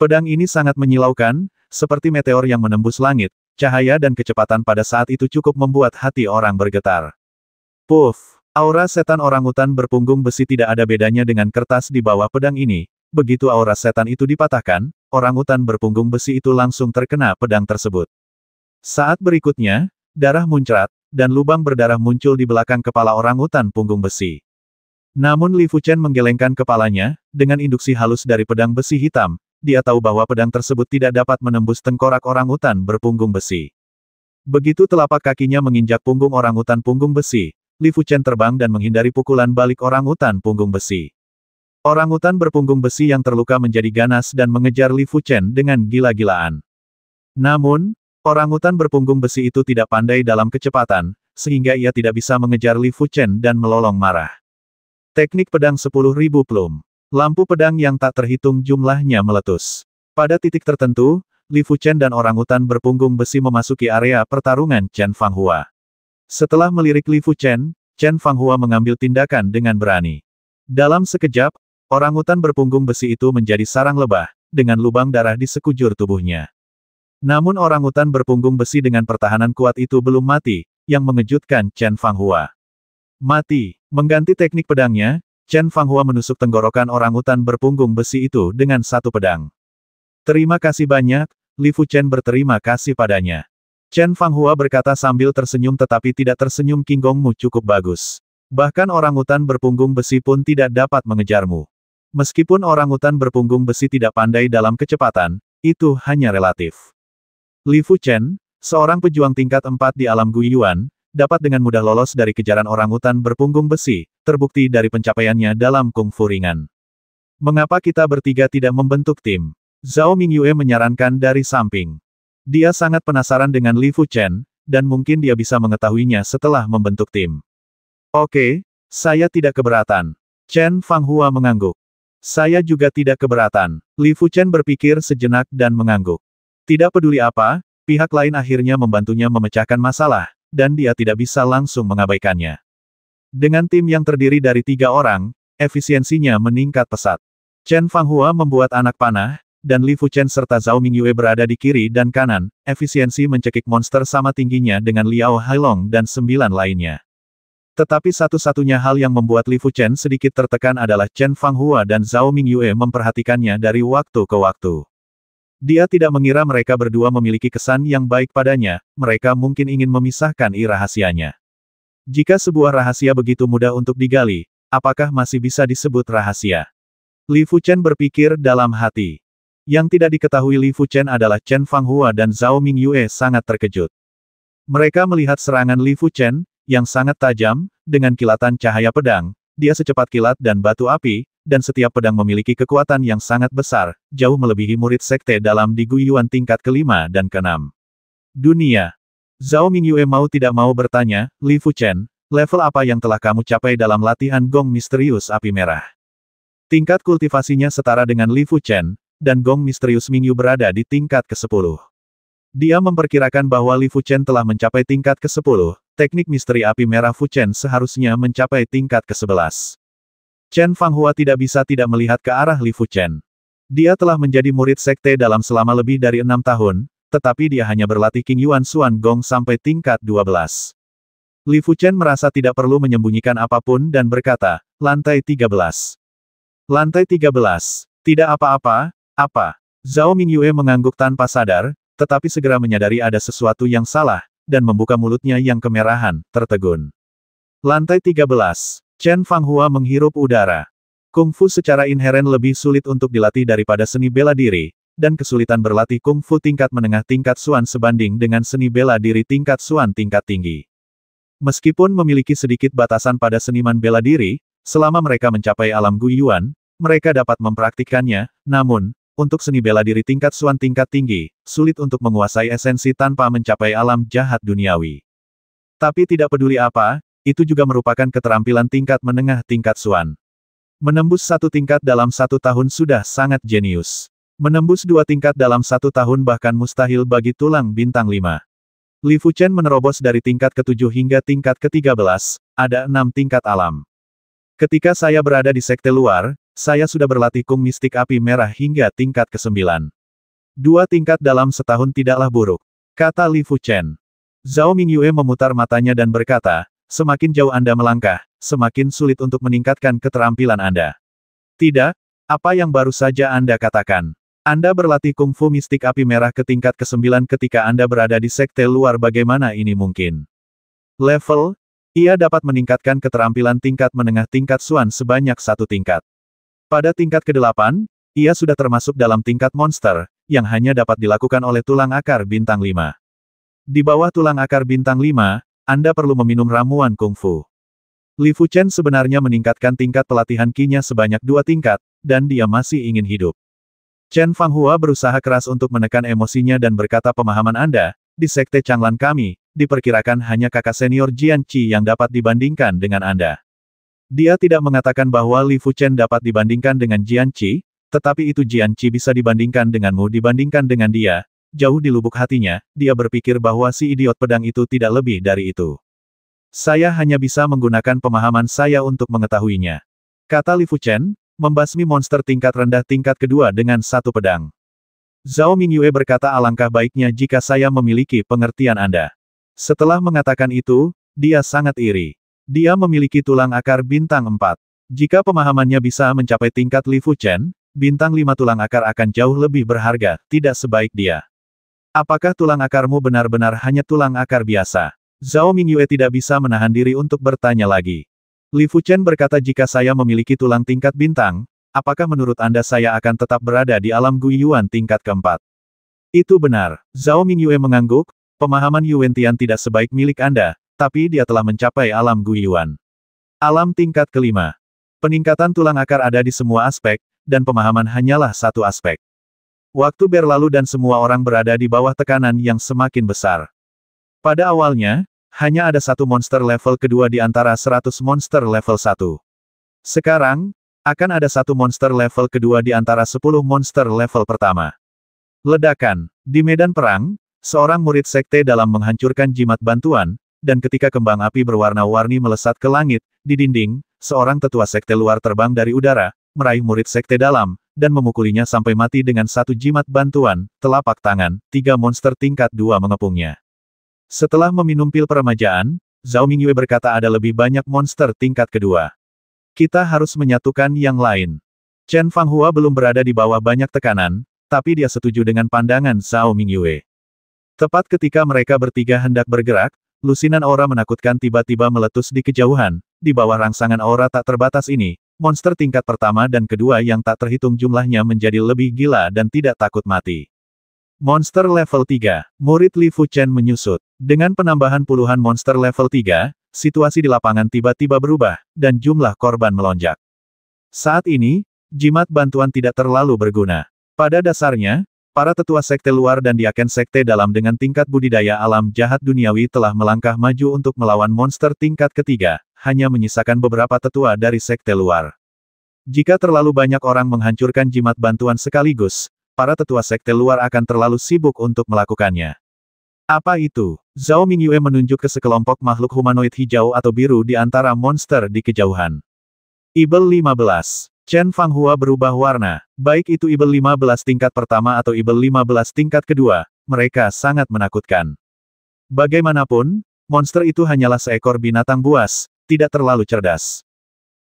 Pedang ini sangat menyilaukan, seperti meteor yang menembus langit, cahaya dan kecepatan pada saat itu cukup membuat hati orang bergetar. Puff! Aura setan orang orangutan berpunggung besi tidak ada bedanya dengan kertas di bawah pedang ini. Begitu aura setan itu dipatahkan, orang orangutan berpunggung besi itu langsung terkena pedang tersebut. Saat berikutnya, darah muncrat, dan lubang berdarah muncul di belakang kepala orang orangutan punggung besi. Namun Li Fuchen menggelengkan kepalanya, dengan induksi halus dari pedang besi hitam, dia tahu bahwa pedang tersebut tidak dapat menembus tengkorak orang utan berpunggung besi. Begitu telapak kakinya menginjak punggung orang utan punggung besi, Li Fuchen terbang dan menghindari pukulan balik orang utan punggung besi. Orang utan berpunggung besi yang terluka menjadi ganas dan mengejar Li Fuchen dengan gila-gilaan. Namun, orang utan berpunggung besi itu tidak pandai dalam kecepatan, sehingga ia tidak bisa mengejar Li Fuchen dan melolong marah. Teknik pedang 10.000 plum Lampu pedang yang tak terhitung jumlahnya meletus. Pada titik tertentu, Li Chen dan orang-utan berpunggung besi memasuki area pertarungan Chen Fang Hua. Setelah melirik Li Fuchen, Chen Fang Hua mengambil tindakan dengan berani. Dalam sekejap, orang-utan berpunggung besi itu menjadi sarang lebah, dengan lubang darah di sekujur tubuhnya. Namun orang-utan berpunggung besi dengan pertahanan kuat itu belum mati, yang mengejutkan Chen Fang Hua. Mati, mengganti teknik pedangnya, Chen Fanghua menusuk tenggorokan orang hutan berpunggung besi itu dengan satu pedang. Terima kasih banyak, Li Fu Chen berterima kasih padanya. Chen Fanghua berkata sambil tersenyum tetapi tidak tersenyum King Kinggongmu cukup bagus. Bahkan orang hutan berpunggung besi pun tidak dapat mengejarmu. Meskipun orang hutan berpunggung besi tidak pandai dalam kecepatan, itu hanya relatif. Li Fu Chen, seorang pejuang tingkat 4 di alam Guiyuan, dapat dengan mudah lolos dari kejaran orang hutan berpunggung besi, terbukti dari pencapaiannya dalam kungfu ringan. Mengapa kita bertiga tidak membentuk tim? Zhao Mingyue menyarankan dari samping. Dia sangat penasaran dengan Li Fu Chen, dan mungkin dia bisa mengetahuinya setelah membentuk tim. Oke, saya tidak keberatan. Chen Fanghua mengangguk. Saya juga tidak keberatan. Li Fu Chen berpikir sejenak dan mengangguk. Tidak peduli apa, pihak lain akhirnya membantunya memecahkan masalah, dan dia tidak bisa langsung mengabaikannya. Dengan tim yang terdiri dari tiga orang, efisiensinya meningkat pesat. Chen Fanghua membuat anak panah, dan Li Fuchen serta Zhao Mingyue berada di kiri dan kanan, efisiensi mencekik monster sama tingginya dengan Liao Hailong dan sembilan lainnya. Tetapi satu-satunya hal yang membuat Li Fuchen sedikit tertekan adalah Chen Fanghua dan Zhao Mingyue memperhatikannya dari waktu ke waktu. Dia tidak mengira mereka berdua memiliki kesan yang baik padanya, mereka mungkin ingin memisahkan i rahasianya. Jika sebuah rahasia begitu mudah untuk digali, apakah masih bisa disebut rahasia? Li Fuchen berpikir dalam hati. Yang tidak diketahui Li Fuchen adalah Chen Fanghua dan Zhao Mingyue sangat terkejut. Mereka melihat serangan Li Fuchen, yang sangat tajam, dengan kilatan cahaya pedang, dia secepat kilat dan batu api, dan setiap pedang memiliki kekuatan yang sangat besar, jauh melebihi murid sekte dalam di Guiyuan tingkat kelima dan keenam. Dunia. Zhao Mingyue mau tidak mau bertanya, Li Chen, level apa yang telah kamu capai dalam latihan gong misterius api merah? Tingkat kultivasinya setara dengan Li Chen, dan gong misterius Mingyu berada di tingkat ke-10. Dia memperkirakan bahwa Li Chen telah mencapai tingkat ke-10, teknik misteri api merah Fu Chen seharusnya mencapai tingkat ke-11. Chen Fanghua tidak bisa tidak melihat ke arah Li Fu Chen. Dia telah menjadi murid sekte dalam selama lebih dari enam tahun, tetapi dia hanya berlatih King Yuan Xuan Gong sampai tingkat 12. Li Fu Chen merasa tidak perlu menyembunyikan apapun dan berkata, lantai 13. Lantai 13. Tidak apa-apa, apa? Zhao Mingyue mengangguk tanpa sadar, tetapi segera menyadari ada sesuatu yang salah, dan membuka mulutnya yang kemerahan, tertegun. Lantai 13. Chen Fanghua menghirup udara. Kungfu secara inheren lebih sulit untuk dilatih daripada seni bela diri, dan kesulitan berlatih kungfu tingkat menengah tingkat Suan sebanding dengan seni bela diri tingkat Suan tingkat tinggi. Meskipun memiliki sedikit batasan pada seniman bela diri, selama mereka mencapai alam guyuan, mereka dapat mempraktikkannya, namun, untuk seni bela diri tingkat Suan tingkat tinggi, sulit untuk menguasai esensi tanpa mencapai alam jahat duniawi. Tapi tidak peduli apa, itu juga merupakan keterampilan tingkat menengah tingkat Suan. Menembus satu tingkat dalam satu tahun sudah sangat jenius. Menembus dua tingkat dalam satu tahun bahkan mustahil bagi tulang bintang lima. Li Fuchen menerobos dari tingkat ke ketujuh hingga tingkat ke-13, ada enam tingkat alam. Ketika saya berada di sekte luar, saya sudah berlatih kung mistik api merah hingga tingkat ke-9. Dua tingkat dalam setahun tidaklah buruk, kata Li Fuchen. Zhao Mingyue memutar matanya dan berkata, Semakin jauh Anda melangkah, semakin sulit untuk meningkatkan keterampilan Anda. Tidak, apa yang baru saja Anda katakan. Anda berlatih kungfu mistik api merah ke tingkat ke-9 ketika Anda berada di sekte luar bagaimana ini mungkin. Level, ia dapat meningkatkan keterampilan tingkat menengah tingkat Suan sebanyak satu tingkat. Pada tingkat ke-8, ia sudah termasuk dalam tingkat monster, yang hanya dapat dilakukan oleh tulang akar bintang 5. Di bawah tulang akar bintang 5, anda perlu meminum ramuan kungfu. Li Fu Chen sebenarnya meningkatkan tingkat pelatihan kinya sebanyak dua tingkat, dan dia masih ingin hidup. Chen Fanghua berusaha keras untuk menekan emosinya dan berkata pemahaman Anda, di Sekte Changlan kami, diperkirakan hanya kakak senior Jian Qi yang dapat dibandingkan dengan Anda. Dia tidak mengatakan bahwa Li Fu Chen dapat dibandingkan dengan Jian Qi, tetapi itu Jian Qi bisa dibandingkan denganmu dibandingkan dengan dia, Jauh di lubuk hatinya, dia berpikir bahwa si idiot pedang itu tidak lebih dari itu. Saya hanya bisa menggunakan pemahaman saya untuk mengetahuinya. Kata Li Fuchen, membasmi monster tingkat rendah tingkat kedua dengan satu pedang. Zhao Mingyue berkata alangkah baiknya jika saya memiliki pengertian Anda. Setelah mengatakan itu, dia sangat iri. Dia memiliki tulang akar bintang 4. Jika pemahamannya bisa mencapai tingkat Li Fuchen, bintang 5 tulang akar akan jauh lebih berharga, tidak sebaik dia. Apakah tulang akarmu benar-benar hanya tulang akar biasa? Zhao Mingyue tidak bisa menahan diri untuk bertanya lagi. Li Fuchen berkata jika saya memiliki tulang tingkat bintang, apakah menurut Anda saya akan tetap berada di alam Guiyuan tingkat keempat? Itu benar. Zhao Mingyue mengangguk, pemahaman Yuan Tian tidak sebaik milik Anda, tapi dia telah mencapai alam Guiyuan. Alam tingkat kelima. Peningkatan tulang akar ada di semua aspek, dan pemahaman hanyalah satu aspek. Waktu berlalu dan semua orang berada di bawah tekanan yang semakin besar. Pada awalnya, hanya ada satu monster level kedua di antara 100 monster level 1. Sekarang, akan ada satu monster level kedua di antara 10 monster level pertama. Ledakan. Di medan perang, seorang murid sekte dalam menghancurkan jimat bantuan, dan ketika kembang api berwarna-warni melesat ke langit, di dinding, seorang tetua sekte luar terbang dari udara, meraih murid sekte dalam, dan memukulinya sampai mati dengan satu jimat bantuan, telapak tangan, tiga monster tingkat dua mengepungnya. Setelah meminum pil peremajaan, Zhao Mingyue berkata ada lebih banyak monster tingkat kedua. Kita harus menyatukan yang lain. Chen Fanghua belum berada di bawah banyak tekanan, tapi dia setuju dengan pandangan Zhao Mingyue. Tepat ketika mereka bertiga hendak bergerak, lusinan aura menakutkan tiba-tiba meletus di kejauhan, di bawah rangsangan aura tak terbatas ini, Monster tingkat pertama dan kedua yang tak terhitung jumlahnya menjadi lebih gila dan tidak takut mati. Monster level 3, murid Li Fuchen menyusut. Dengan penambahan puluhan monster level 3, situasi di lapangan tiba-tiba berubah, dan jumlah korban melonjak. Saat ini, jimat bantuan tidak terlalu berguna. Pada dasarnya, para tetua sekte luar dan diaken sekte dalam dengan tingkat budidaya alam jahat duniawi telah melangkah maju untuk melawan monster tingkat ketiga, hanya menyisakan beberapa tetua dari sekte luar. Jika terlalu banyak orang menghancurkan jimat bantuan sekaligus, para tetua sekte luar akan terlalu sibuk untuk melakukannya. Apa itu? Zhao Mingyue menunjuk ke sekelompok makhluk humanoid hijau atau biru di antara monster di kejauhan. Ibel 15. Chen Fanghua berubah warna, baik itu Ibel 15 tingkat pertama atau Ibel 15 tingkat kedua, mereka sangat menakutkan. Bagaimanapun, monster itu hanyalah seekor binatang buas, tidak terlalu cerdas.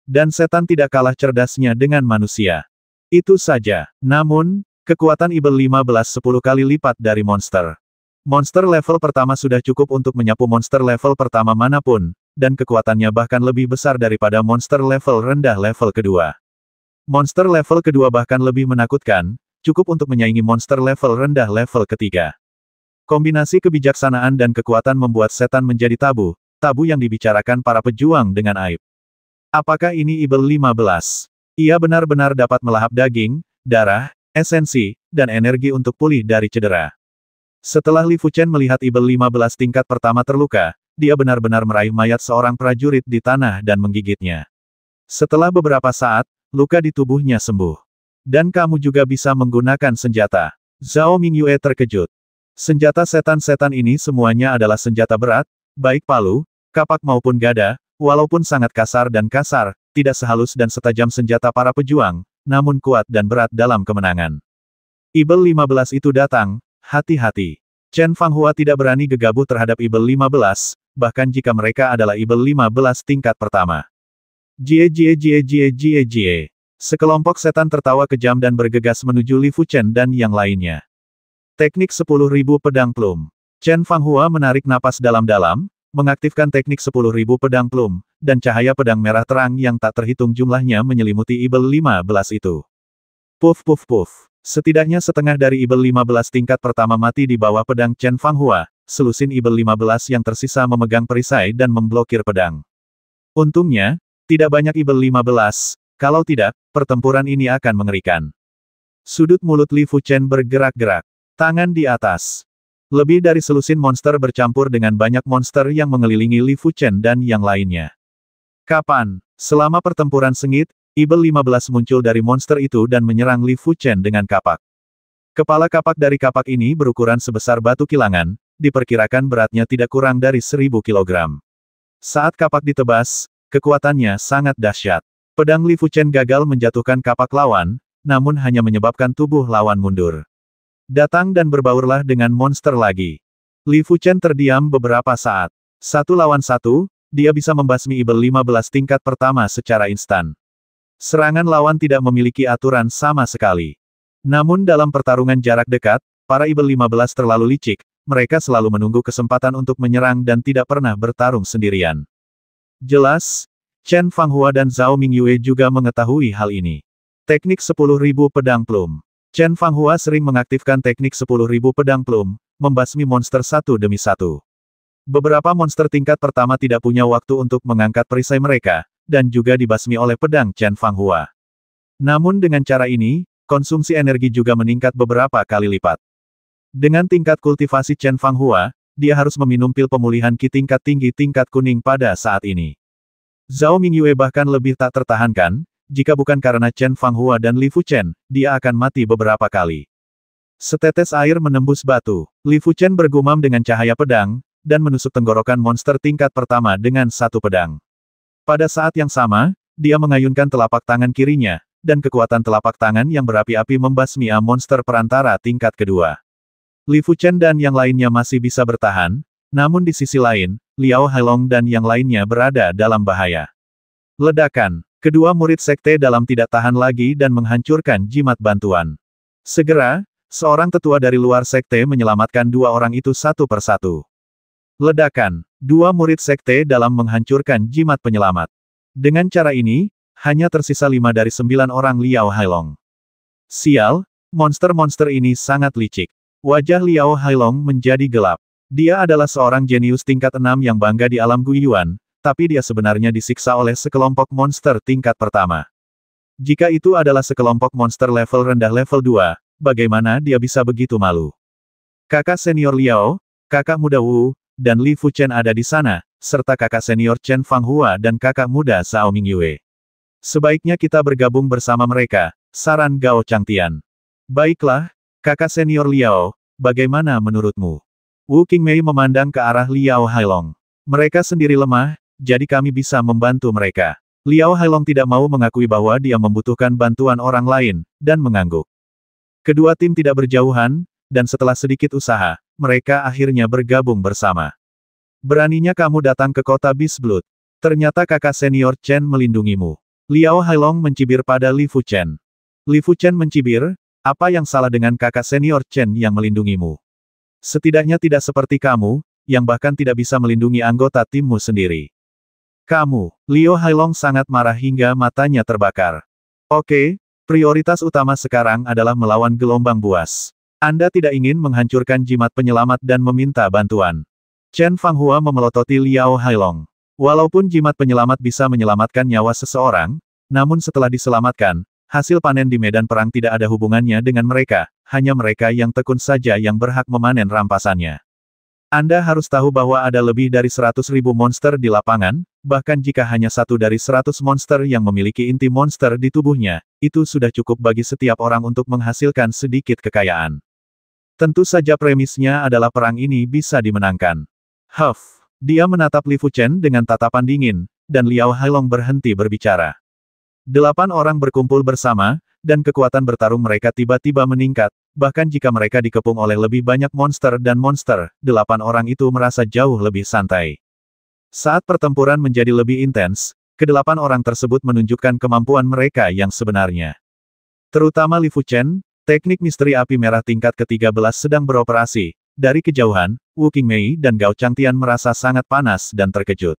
Dan setan tidak kalah cerdasnya dengan manusia. Itu saja. Namun, kekuatan Ibel 15 10 kali lipat dari monster. Monster level pertama sudah cukup untuk menyapu monster level pertama manapun, dan kekuatannya bahkan lebih besar daripada monster level rendah level kedua. Monster level kedua bahkan lebih menakutkan, cukup untuk menyaingi monster level rendah level ketiga. Kombinasi kebijaksanaan dan kekuatan membuat setan menjadi tabu, tabu yang dibicarakan para pejuang dengan aib. Apakah ini Ibel 15? Ia benar-benar dapat melahap daging, darah, esensi, dan energi untuk pulih dari cedera. Setelah Li Fuchen melihat Ibel 15 tingkat pertama terluka, dia benar-benar meraih mayat seorang prajurit di tanah dan menggigitnya. Setelah beberapa saat, luka di tubuhnya sembuh. Dan kamu juga bisa menggunakan senjata. Zhao Mingyue terkejut. Senjata setan-setan ini semuanya adalah senjata berat, baik palu, kapak maupun gada, walaupun sangat kasar dan kasar, tidak sehalus dan setajam senjata para pejuang, namun kuat dan berat dalam kemenangan. Ibel 15 itu datang, hati-hati. Chen Fanghua tidak berani gegabah terhadap Ibel 15, bahkan jika mereka adalah Ibel 15 tingkat pertama. Jie jie jie jie jie jie. Sekelompok setan tertawa kejam dan bergegas menuju Li Fuchen dan yang lainnya. Teknik 10.000 Pedang Plum. Chen Fanghua menarik napas dalam-dalam, Mengaktifkan teknik 10.000 pedang plum, dan cahaya pedang merah terang yang tak terhitung jumlahnya menyelimuti Ibel 15 itu. Puff, puff, puff. Setidaknya setengah dari Ibel 15 tingkat pertama mati di bawah pedang Chen Fanghua, selusin Ibel 15 yang tersisa memegang perisai dan memblokir pedang. Untungnya, tidak banyak Ibel 15, kalau tidak, pertempuran ini akan mengerikan. Sudut mulut Li Fu Chen bergerak-gerak. Tangan di atas. Lebih dari selusin monster bercampur dengan banyak monster yang mengelilingi Li Fuchen dan yang lainnya. Kapan? Selama pertempuran sengit, Ibel 15 muncul dari monster itu dan menyerang Li Fuchen dengan kapak. Kepala kapak dari kapak ini berukuran sebesar batu kilangan, diperkirakan beratnya tidak kurang dari 1000 kg. Saat kapak ditebas, kekuatannya sangat dahsyat. Pedang Li Fuchen gagal menjatuhkan kapak lawan, namun hanya menyebabkan tubuh lawan mundur. Datang dan berbaurlah dengan monster lagi. Li Fuchen terdiam beberapa saat. Satu lawan satu, dia bisa membasmi Ibel 15 tingkat pertama secara instan. Serangan lawan tidak memiliki aturan sama sekali. Namun dalam pertarungan jarak dekat, para Ibel 15 terlalu licik, mereka selalu menunggu kesempatan untuk menyerang dan tidak pernah bertarung sendirian. Jelas, Chen Fanghua dan Zhao Mingyue juga mengetahui hal ini. Teknik 10.000 pedang plum. Chen Fanghua sering mengaktifkan teknik 10.000 pedang plum, membasmi monster satu demi satu. Beberapa monster tingkat pertama tidak punya waktu untuk mengangkat perisai mereka, dan juga dibasmi oleh pedang Chen Fanghua. Namun dengan cara ini, konsumsi energi juga meningkat beberapa kali lipat. Dengan tingkat kultivasi Chen Fanghua, dia harus meminum pil pemulihan Ki tingkat tinggi tingkat kuning pada saat ini. Zhao Mingyue bahkan lebih tak tertahankan, jika bukan karena Chen Fanghua dan Li Fuchen, dia akan mati beberapa kali. Setetes air menembus batu. Li Fuchen bergumam dengan cahaya pedang, dan menusuk tenggorokan monster tingkat pertama dengan satu pedang. Pada saat yang sama, dia mengayunkan telapak tangan kirinya, dan kekuatan telapak tangan yang berapi-api membasmi monster perantara tingkat kedua. Li Fuchen dan yang lainnya masih bisa bertahan, namun di sisi lain, Liao Long dan yang lainnya berada dalam bahaya. Ledakan. Kedua murid sekte dalam tidak tahan lagi dan menghancurkan jimat bantuan. Segera, seorang tetua dari luar sekte menyelamatkan dua orang itu satu persatu. Ledakan, dua murid sekte dalam menghancurkan jimat penyelamat. Dengan cara ini, hanya tersisa lima dari sembilan orang Liao Hailong. Sial, monster-monster ini sangat licik. Wajah Liao Hailong menjadi gelap. Dia adalah seorang jenius tingkat enam yang bangga di alam Guiyuan, tapi dia sebenarnya disiksa oleh sekelompok monster tingkat pertama. Jika itu adalah sekelompok monster level rendah level 2, bagaimana dia bisa begitu malu? Kakak senior Liao, kakak muda Wu, dan Li Fuchen ada di sana, serta kakak senior Chen Fanghua dan kakak muda Zhao Mingyue. Sebaiknya kita bergabung bersama mereka, saran Gao Changtian. Baiklah, kakak senior Liao, bagaimana menurutmu? Wu Qingmei memandang ke arah Liao Hailong. Mereka sendiri lemah, jadi kami bisa membantu mereka. Liao Hailong tidak mau mengakui bahwa dia membutuhkan bantuan orang lain, dan mengangguk. Kedua tim tidak berjauhan, dan setelah sedikit usaha, mereka akhirnya bergabung bersama. Beraninya kamu datang ke kota Bisblut. Ternyata kakak senior Chen melindungimu. Liao Hailong mencibir pada Li Fu Chen. Li Fu Chen mencibir, apa yang salah dengan kakak senior Chen yang melindungimu? Setidaknya tidak seperti kamu, yang bahkan tidak bisa melindungi anggota timmu sendiri. Kamu, Leo Hailong sangat marah hingga matanya terbakar. Oke, prioritas utama sekarang adalah melawan gelombang buas. Anda tidak ingin menghancurkan jimat penyelamat dan meminta bantuan. Chen Fanghua memelototi Liao Hailong. Walaupun jimat penyelamat bisa menyelamatkan nyawa seseorang, namun setelah diselamatkan, hasil panen di medan perang tidak ada hubungannya dengan mereka, hanya mereka yang tekun saja yang berhak memanen rampasannya. Anda harus tahu bahwa ada lebih dari 100.000 monster di lapangan, bahkan jika hanya satu dari seratus monster yang memiliki inti monster di tubuhnya, itu sudah cukup bagi setiap orang untuk menghasilkan sedikit kekayaan. Tentu saja premisnya adalah perang ini bisa dimenangkan. Huff! Dia menatap Li Fuchen dengan tatapan dingin, dan Liao Hailong berhenti berbicara. Delapan orang berkumpul bersama, dan kekuatan bertarung mereka tiba-tiba meningkat, bahkan jika mereka dikepung oleh lebih banyak monster dan monster, delapan orang itu merasa jauh lebih santai. Saat pertempuran menjadi lebih intens, kedelapan orang tersebut menunjukkan kemampuan mereka yang sebenarnya. Terutama Li Fuchen, teknik misteri api merah tingkat ke-13 sedang beroperasi. Dari kejauhan, Wu Qingmei dan Gao Changtian merasa sangat panas dan terkejut.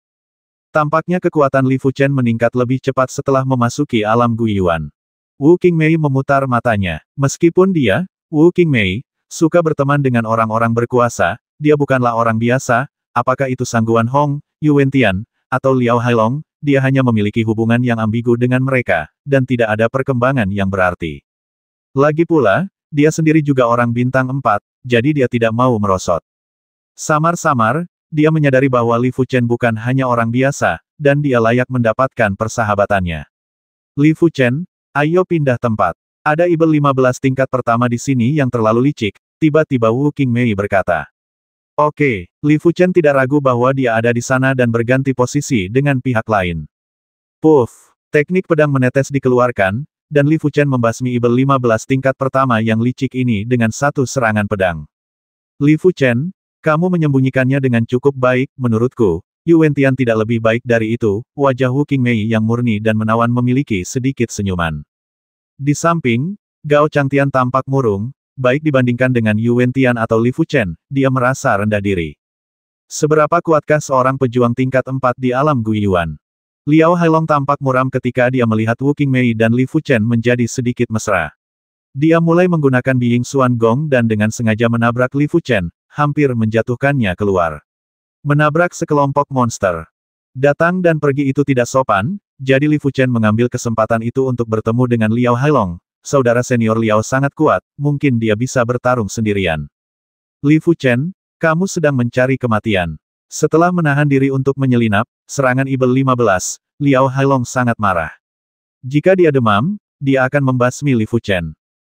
Tampaknya kekuatan Li Fuchen meningkat lebih cepat setelah memasuki alam Guiyuan. Wu Qingmei memutar matanya. Meskipun dia, Wu Qingmei, suka berteman dengan orang-orang berkuasa, dia bukanlah orang biasa, apakah itu sangguan Hong, Yuwentian atau Liao Hailong, dia hanya memiliki hubungan yang ambigu dengan mereka, dan tidak ada perkembangan yang berarti. Lagi pula, dia sendiri juga orang bintang empat, jadi dia tidak mau merosot. Samar-samar, dia menyadari bahwa Li Fuchen bukan hanya orang biasa, dan dia layak mendapatkan persahabatannya. Li Fuchen, ayo pindah tempat. Ada ibel 15 tingkat pertama di sini yang terlalu licik, tiba-tiba Wu Qingmei berkata. Oke, Li Fuchen tidak ragu bahwa dia ada di sana dan berganti posisi dengan pihak lain. Puff, teknik pedang menetes dikeluarkan, dan Li Fuchen membasmi Ibel 15 tingkat pertama yang licik ini dengan satu serangan pedang. Li Fuchen, kamu menyembunyikannya dengan cukup baik, menurutku. Yuentian tidak lebih baik dari itu, wajah Wu Mei yang murni dan menawan memiliki sedikit senyuman. Di samping, Gao Tian tampak murung, baik dibandingkan dengan Yuan Tian atau Li Fuchen, dia merasa rendah diri. Seberapa kuatkah seorang pejuang tingkat 4 di alam Guiyuan? Liao Long tampak muram ketika dia melihat Wu Mei dan Li Fuchen menjadi sedikit mesra. Dia mulai menggunakan Biying Xuan Gong dan dengan sengaja menabrak Li Fuchen, hampir menjatuhkannya keluar. Menabrak sekelompok monster. Datang dan pergi itu tidak sopan, jadi Li Fuchen mengambil kesempatan itu untuk bertemu dengan Liao Long saudara senior Liao sangat kuat, mungkin dia bisa bertarung sendirian. Li Fuchen, kamu sedang mencari kematian. Setelah menahan diri untuk menyelinap, serangan Ibel 15, Liao Hailong sangat marah. Jika dia demam, dia akan membasmi Li Fuchen.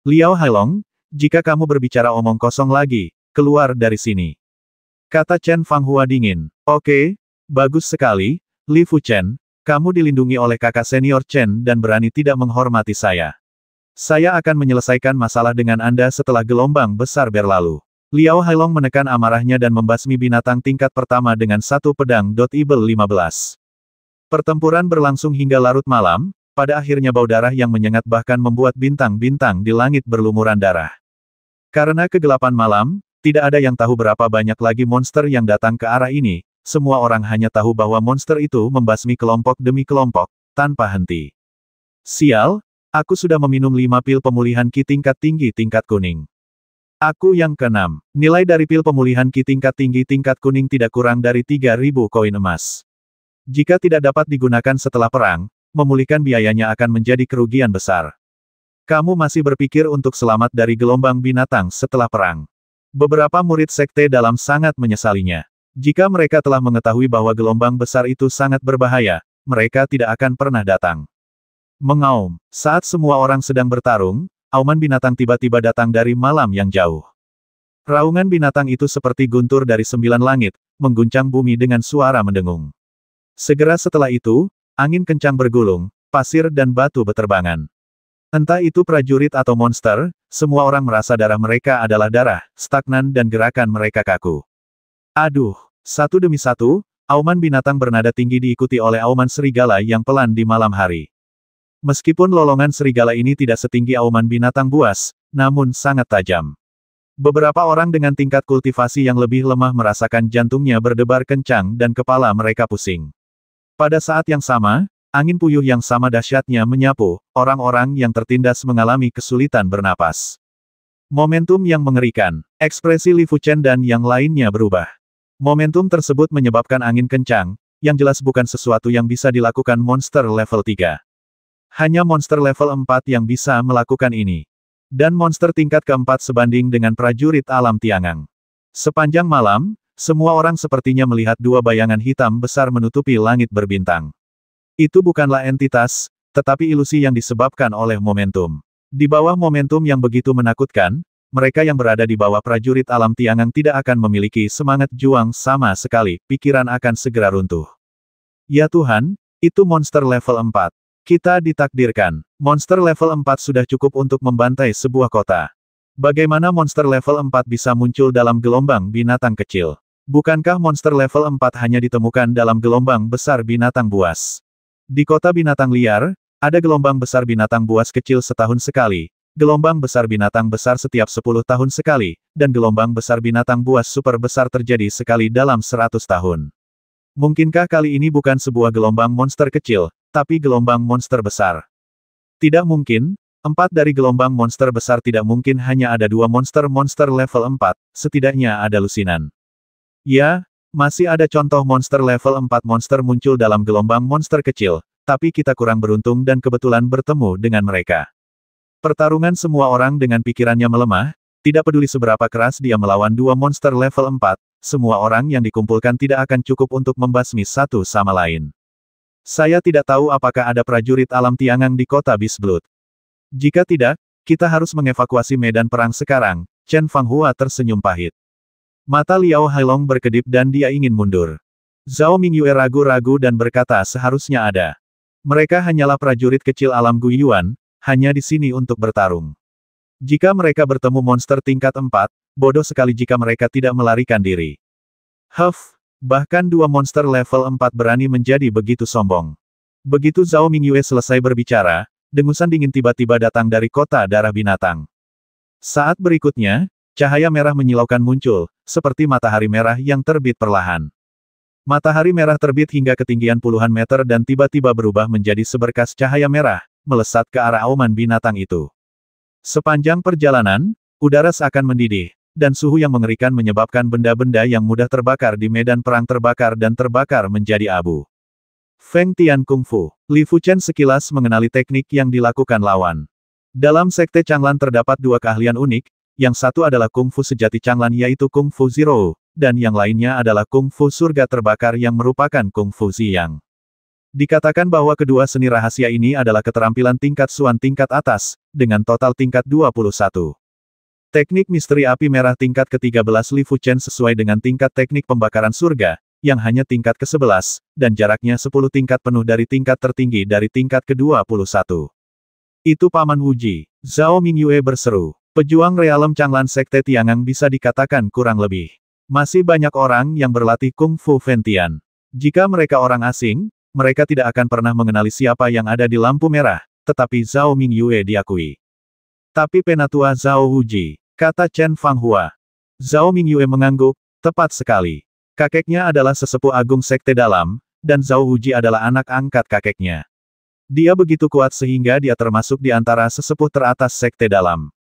Liao Hailong, jika kamu berbicara omong kosong lagi, keluar dari sini. Kata Chen Fang Hua dingin. Oke, bagus sekali, Li Fuchen, kamu dilindungi oleh kakak senior Chen dan berani tidak menghormati saya. Saya akan menyelesaikan masalah dengan Anda setelah gelombang besar berlalu. Liao Hailong menekan amarahnya dan membasmi binatang tingkat pertama dengan satu pedang Dot Evil 15. Pertempuran berlangsung hingga larut malam, pada akhirnya bau darah yang menyengat bahkan membuat bintang-bintang di langit berlumuran darah. Karena kegelapan malam, tidak ada yang tahu berapa banyak lagi monster yang datang ke arah ini, semua orang hanya tahu bahwa monster itu membasmi kelompok demi kelompok, tanpa henti. Sial, Aku sudah meminum lima pil pemulihan Ki tingkat tinggi tingkat kuning. Aku yang keenam. Nilai dari pil pemulihan Ki tingkat tinggi tingkat kuning tidak kurang dari 3.000 koin emas. Jika tidak dapat digunakan setelah perang, memulihkan biayanya akan menjadi kerugian besar. Kamu masih berpikir untuk selamat dari gelombang binatang setelah perang. Beberapa murid sekte dalam sangat menyesalinya. Jika mereka telah mengetahui bahwa gelombang besar itu sangat berbahaya, mereka tidak akan pernah datang. Mengaum, saat semua orang sedang bertarung, auman binatang tiba-tiba datang dari malam yang jauh. Raungan binatang itu seperti guntur dari sembilan langit, mengguncang bumi dengan suara mendengung. Segera setelah itu, angin kencang bergulung, pasir dan batu beterbangan. Entah itu prajurit atau monster, semua orang merasa darah mereka adalah darah, stagnan dan gerakan mereka kaku. Aduh, satu demi satu, auman binatang bernada tinggi diikuti oleh auman serigala yang pelan di malam hari. Meskipun lolongan serigala ini tidak setinggi auman binatang buas, namun sangat tajam. Beberapa orang dengan tingkat kultivasi yang lebih lemah merasakan jantungnya berdebar kencang dan kepala mereka pusing. Pada saat yang sama, angin puyuh yang sama dahsyatnya menyapu, orang-orang yang tertindas mengalami kesulitan bernapas. Momentum yang mengerikan, ekspresi Li Fuchen dan yang lainnya berubah. Momentum tersebut menyebabkan angin kencang, yang jelas bukan sesuatu yang bisa dilakukan monster level 3. Hanya monster level 4 yang bisa melakukan ini. Dan monster tingkat keempat sebanding dengan prajurit alam Tiangang. Sepanjang malam, semua orang sepertinya melihat dua bayangan hitam besar menutupi langit berbintang. Itu bukanlah entitas, tetapi ilusi yang disebabkan oleh momentum. Di bawah momentum yang begitu menakutkan, mereka yang berada di bawah prajurit alam Tiangang tidak akan memiliki semangat juang sama sekali, pikiran akan segera runtuh. Ya Tuhan, itu monster level 4. Kita ditakdirkan. Monster level 4 sudah cukup untuk membantai sebuah kota. Bagaimana monster level 4 bisa muncul dalam gelombang binatang kecil? Bukankah monster level 4 hanya ditemukan dalam gelombang besar binatang buas? Di kota binatang liar, ada gelombang besar binatang buas kecil setahun sekali, gelombang besar binatang besar setiap 10 tahun sekali, dan gelombang besar binatang buas super besar terjadi sekali dalam 100 tahun. Mungkinkah kali ini bukan sebuah gelombang monster kecil, tapi gelombang monster besar. Tidak mungkin, empat dari gelombang monster besar tidak mungkin hanya ada dua monster-monster level 4, setidaknya ada lusinan. Ya, masih ada contoh monster level 4 monster muncul dalam gelombang monster kecil, tapi kita kurang beruntung dan kebetulan bertemu dengan mereka. Pertarungan semua orang dengan pikirannya melemah, tidak peduli seberapa keras dia melawan dua monster level 4, semua orang yang dikumpulkan tidak akan cukup untuk membasmi satu sama lain. Saya tidak tahu apakah ada prajurit alam tiangang di kota Bisblut. Jika tidak, kita harus mengevakuasi medan perang sekarang, Chen Fanghua tersenyum pahit. Mata Liao Hailong berkedip dan dia ingin mundur. Zhao Mingyue ragu-ragu dan berkata seharusnya ada. Mereka hanyalah prajurit kecil alam Guyuan, hanya di sini untuk bertarung. Jika mereka bertemu monster tingkat 4, bodoh sekali jika mereka tidak melarikan diri. Huff, Bahkan dua monster level 4 berani menjadi begitu sombong. Begitu Zhao Mingyue selesai berbicara, dengusan dingin tiba-tiba datang dari kota darah binatang. Saat berikutnya, cahaya merah menyilaukan muncul, seperti matahari merah yang terbit perlahan. Matahari merah terbit hingga ketinggian puluhan meter dan tiba-tiba berubah menjadi seberkas cahaya merah, melesat ke arah auman binatang itu. Sepanjang perjalanan, udara seakan mendidih, dan suhu yang mengerikan menyebabkan benda-benda yang mudah terbakar di medan perang terbakar dan terbakar menjadi abu. Feng Tian Kung Fu, Li Fuchen sekilas mengenali teknik yang dilakukan lawan. Dalam sekte Changlan terdapat dua keahlian unik, yang satu adalah Kung Fu sejati Changlan yaitu Kung Fu Zero, dan yang lainnya adalah Kung Fu Surga Terbakar yang merupakan Kung Fu Ziyang. Dikatakan bahwa kedua seni rahasia ini adalah keterampilan tingkat Suan tingkat atas, dengan total tingkat 21. Teknik misteri api merah tingkat ke-13 Li Fu Chen sesuai dengan tingkat teknik pembakaran surga, yang hanya tingkat ke-11, dan jaraknya 10 tingkat penuh dari tingkat tertinggi dari tingkat ke-21. Itu Paman Wuji. Zhao Mingyue berseru. Pejuang realem Changlan Sekte Tiangang bisa dikatakan kurang lebih. Masih banyak orang yang berlatih Kung Fu Ventian. Jika mereka orang asing, mereka tidak akan pernah mengenali siapa yang ada di lampu merah, tetapi Zhao Mingyue diakui. Tapi penatua Zhao Wuji, Kata Chen Fanghua. Zhao Mingyue mengangguk, tepat sekali. Kakeknya adalah sesepuh agung sekte dalam, dan Zhao Wujie adalah anak angkat kakeknya. Dia begitu kuat sehingga dia termasuk di antara sesepuh teratas sekte dalam.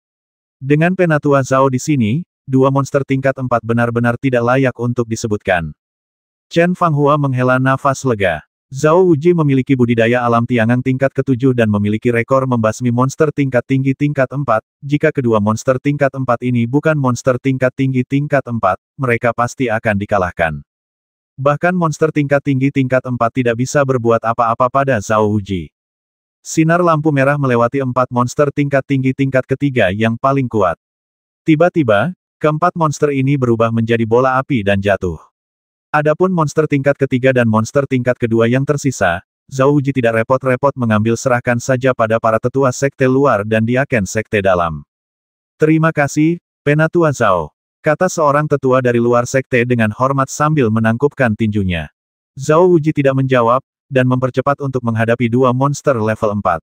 Dengan penatua Zhao di sini, dua monster tingkat empat benar-benar tidak layak untuk disebutkan. Chen Fanghua menghela nafas lega. Zhao Wuji memiliki budidaya alam tiangan tingkat ketujuh dan memiliki rekor membasmi monster tingkat tinggi tingkat empat. Jika kedua monster tingkat empat ini bukan monster tingkat tinggi tingkat empat, mereka pasti akan dikalahkan. Bahkan monster tingkat tinggi tingkat empat tidak bisa berbuat apa-apa pada Zhao Wuji. Sinar lampu merah melewati empat monster tingkat tinggi tingkat ketiga yang paling kuat. Tiba-tiba, keempat monster ini berubah menjadi bola api dan jatuh. Adapun monster tingkat ketiga dan monster tingkat kedua yang tersisa, Zhao Wujie tidak repot-repot mengambil serahkan saja pada para tetua sekte luar dan diaken sekte dalam. Terima kasih, Penatua Zhao. Kata seorang tetua dari luar sekte dengan hormat sambil menangkupkan tinjunya. Zhao Wujie tidak menjawab, dan mempercepat untuk menghadapi dua monster level 4.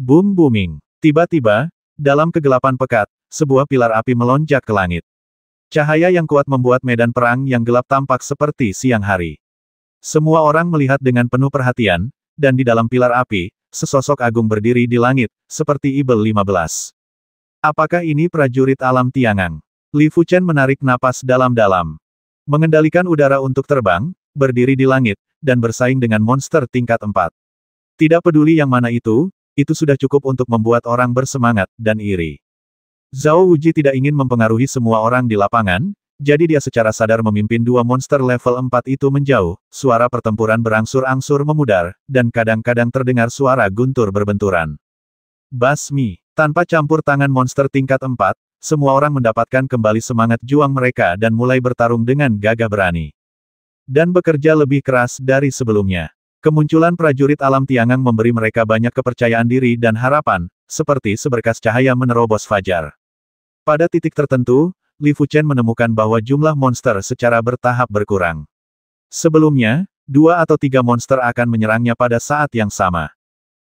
Boom booming. Tiba-tiba, dalam kegelapan pekat, sebuah pilar api melonjak ke langit. Cahaya yang kuat membuat medan perang yang gelap tampak seperti siang hari. Semua orang melihat dengan penuh perhatian, dan di dalam pilar api, sesosok agung berdiri di langit, seperti Ibel 15. Apakah ini prajurit alam Tiangang? Li Fuchen menarik napas dalam-dalam. Mengendalikan udara untuk terbang, berdiri di langit, dan bersaing dengan monster tingkat 4. Tidak peduli yang mana itu, itu sudah cukup untuk membuat orang bersemangat dan iri. Zhao Wuji tidak ingin mempengaruhi semua orang di lapangan, jadi dia secara sadar memimpin dua monster level 4 itu menjauh, suara pertempuran berangsur-angsur memudar, dan kadang-kadang terdengar suara guntur berbenturan. Basmi, tanpa campur tangan monster tingkat 4, semua orang mendapatkan kembali semangat juang mereka dan mulai bertarung dengan gagah berani. Dan bekerja lebih keras dari sebelumnya. Kemunculan prajurit alam Tiangang memberi mereka banyak kepercayaan diri dan harapan, seperti seberkas cahaya menerobos fajar. Pada titik tertentu, Li Fuchen menemukan bahwa jumlah monster secara bertahap berkurang. Sebelumnya, dua atau tiga monster akan menyerangnya pada saat yang sama.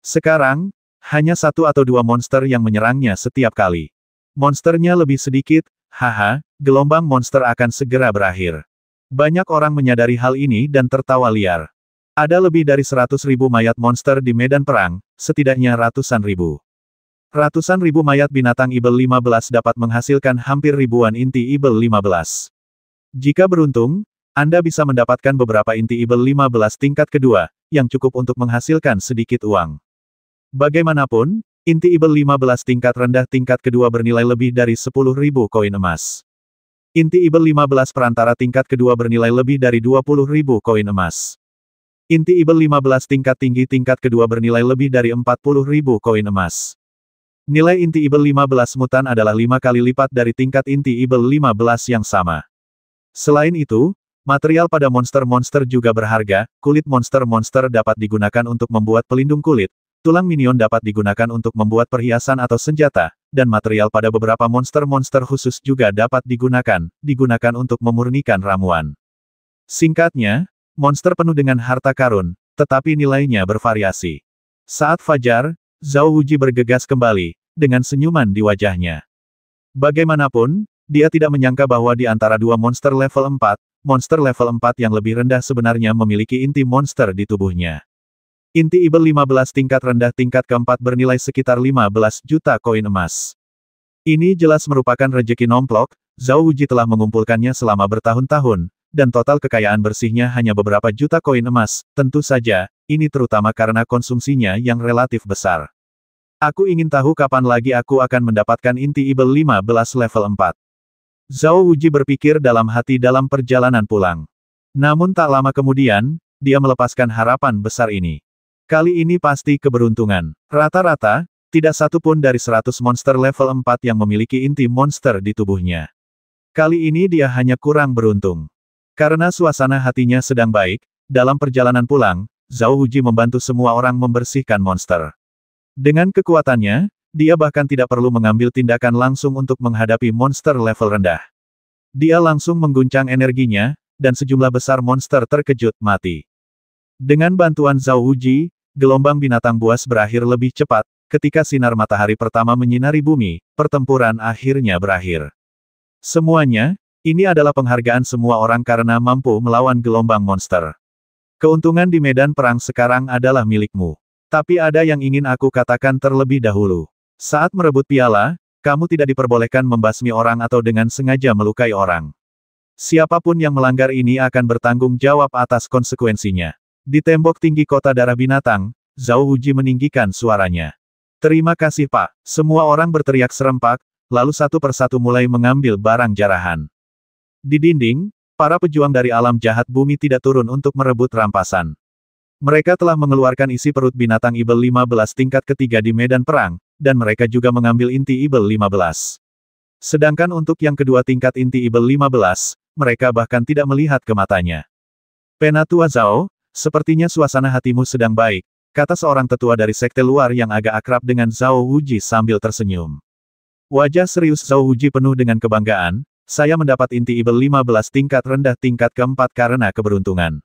Sekarang, hanya satu atau dua monster yang menyerangnya setiap kali. Monsternya lebih sedikit, haha, gelombang monster akan segera berakhir. Banyak orang menyadari hal ini dan tertawa liar. Ada lebih dari seratus ribu mayat monster di medan perang, setidaknya ratusan ribu. Ratusan ribu mayat binatang Ibel 15 dapat menghasilkan hampir ribuan inti Ibel 15. Jika beruntung, Anda bisa mendapatkan beberapa inti Ibel 15 tingkat kedua, yang cukup untuk menghasilkan sedikit uang. Bagaimanapun, inti Ibel 15 tingkat rendah tingkat kedua bernilai lebih dari 10.000 koin emas. Inti Ibel 15 perantara tingkat kedua bernilai lebih dari 20.000 koin emas. Inti Ibel 15 tingkat tinggi tingkat kedua bernilai lebih dari 40.000 koin emas. Nilai inti Ibel 15 mutan adalah lima kali lipat dari tingkat inti Ibel 15 yang sama. Selain itu, material pada monster-monster juga berharga, kulit monster-monster dapat digunakan untuk membuat pelindung kulit, tulang minion dapat digunakan untuk membuat perhiasan atau senjata, dan material pada beberapa monster-monster khusus juga dapat digunakan, digunakan untuk memurnikan ramuan. Singkatnya, monster penuh dengan harta karun, tetapi nilainya bervariasi. Saat fajar, Zhao Wuji bergegas kembali, dengan senyuman di wajahnya. Bagaimanapun, dia tidak menyangka bahwa di antara dua monster level 4, monster level 4 yang lebih rendah sebenarnya memiliki inti monster di tubuhnya. Inti Ibel 15 tingkat rendah tingkat keempat bernilai sekitar 15 juta koin emas. Ini jelas merupakan rejeki nomplok, Zhao Wuji telah mengumpulkannya selama bertahun-tahun, dan total kekayaan bersihnya hanya beberapa juta koin emas, tentu saja, ini terutama karena konsumsinya yang relatif besar. Aku ingin tahu kapan lagi aku akan mendapatkan inti Ibel 15 level 4. Zhao Wuji berpikir dalam hati dalam perjalanan pulang. Namun tak lama kemudian, dia melepaskan harapan besar ini. Kali ini pasti keberuntungan. Rata-rata, tidak satu pun dari 100 monster level 4 yang memiliki inti monster di tubuhnya. Kali ini dia hanya kurang beruntung. Karena suasana hatinya sedang baik, dalam perjalanan pulang, Zhao Huji membantu semua orang membersihkan monster. Dengan kekuatannya, dia bahkan tidak perlu mengambil tindakan langsung untuk menghadapi monster level rendah. Dia langsung mengguncang energinya, dan sejumlah besar monster terkejut mati. Dengan bantuan Zhao Huji, gelombang binatang buas berakhir lebih cepat, ketika sinar matahari pertama menyinari bumi, pertempuran akhirnya berakhir. Semuanya, ini adalah penghargaan semua orang karena mampu melawan gelombang monster. Keuntungan di medan perang sekarang adalah milikmu. Tapi ada yang ingin aku katakan terlebih dahulu. Saat merebut piala, kamu tidak diperbolehkan membasmi orang atau dengan sengaja melukai orang. Siapapun yang melanggar ini akan bertanggung jawab atas konsekuensinya. Di tembok tinggi kota darah binatang, Zhao Wuji meninggikan suaranya. Terima kasih Pak. Semua orang berteriak serempak, lalu satu persatu mulai mengambil barang jarahan. Di dinding, para pejuang dari alam jahat bumi tidak turun untuk merebut rampasan. Mereka telah mengeluarkan isi perut binatang Ibel 15 tingkat ketiga di medan perang, dan mereka juga mengambil inti Ibel 15. Sedangkan untuk yang kedua tingkat inti Ibel 15, mereka bahkan tidak melihat ke matanya. Penatua Zhao, sepertinya suasana hatimu sedang baik, kata seorang tetua dari sekte luar yang agak akrab dengan Zhao Wuji sambil tersenyum. Wajah serius Zhao Wuji penuh dengan kebanggaan, saya mendapat inti Ibel 15 tingkat rendah tingkat keempat karena keberuntungan.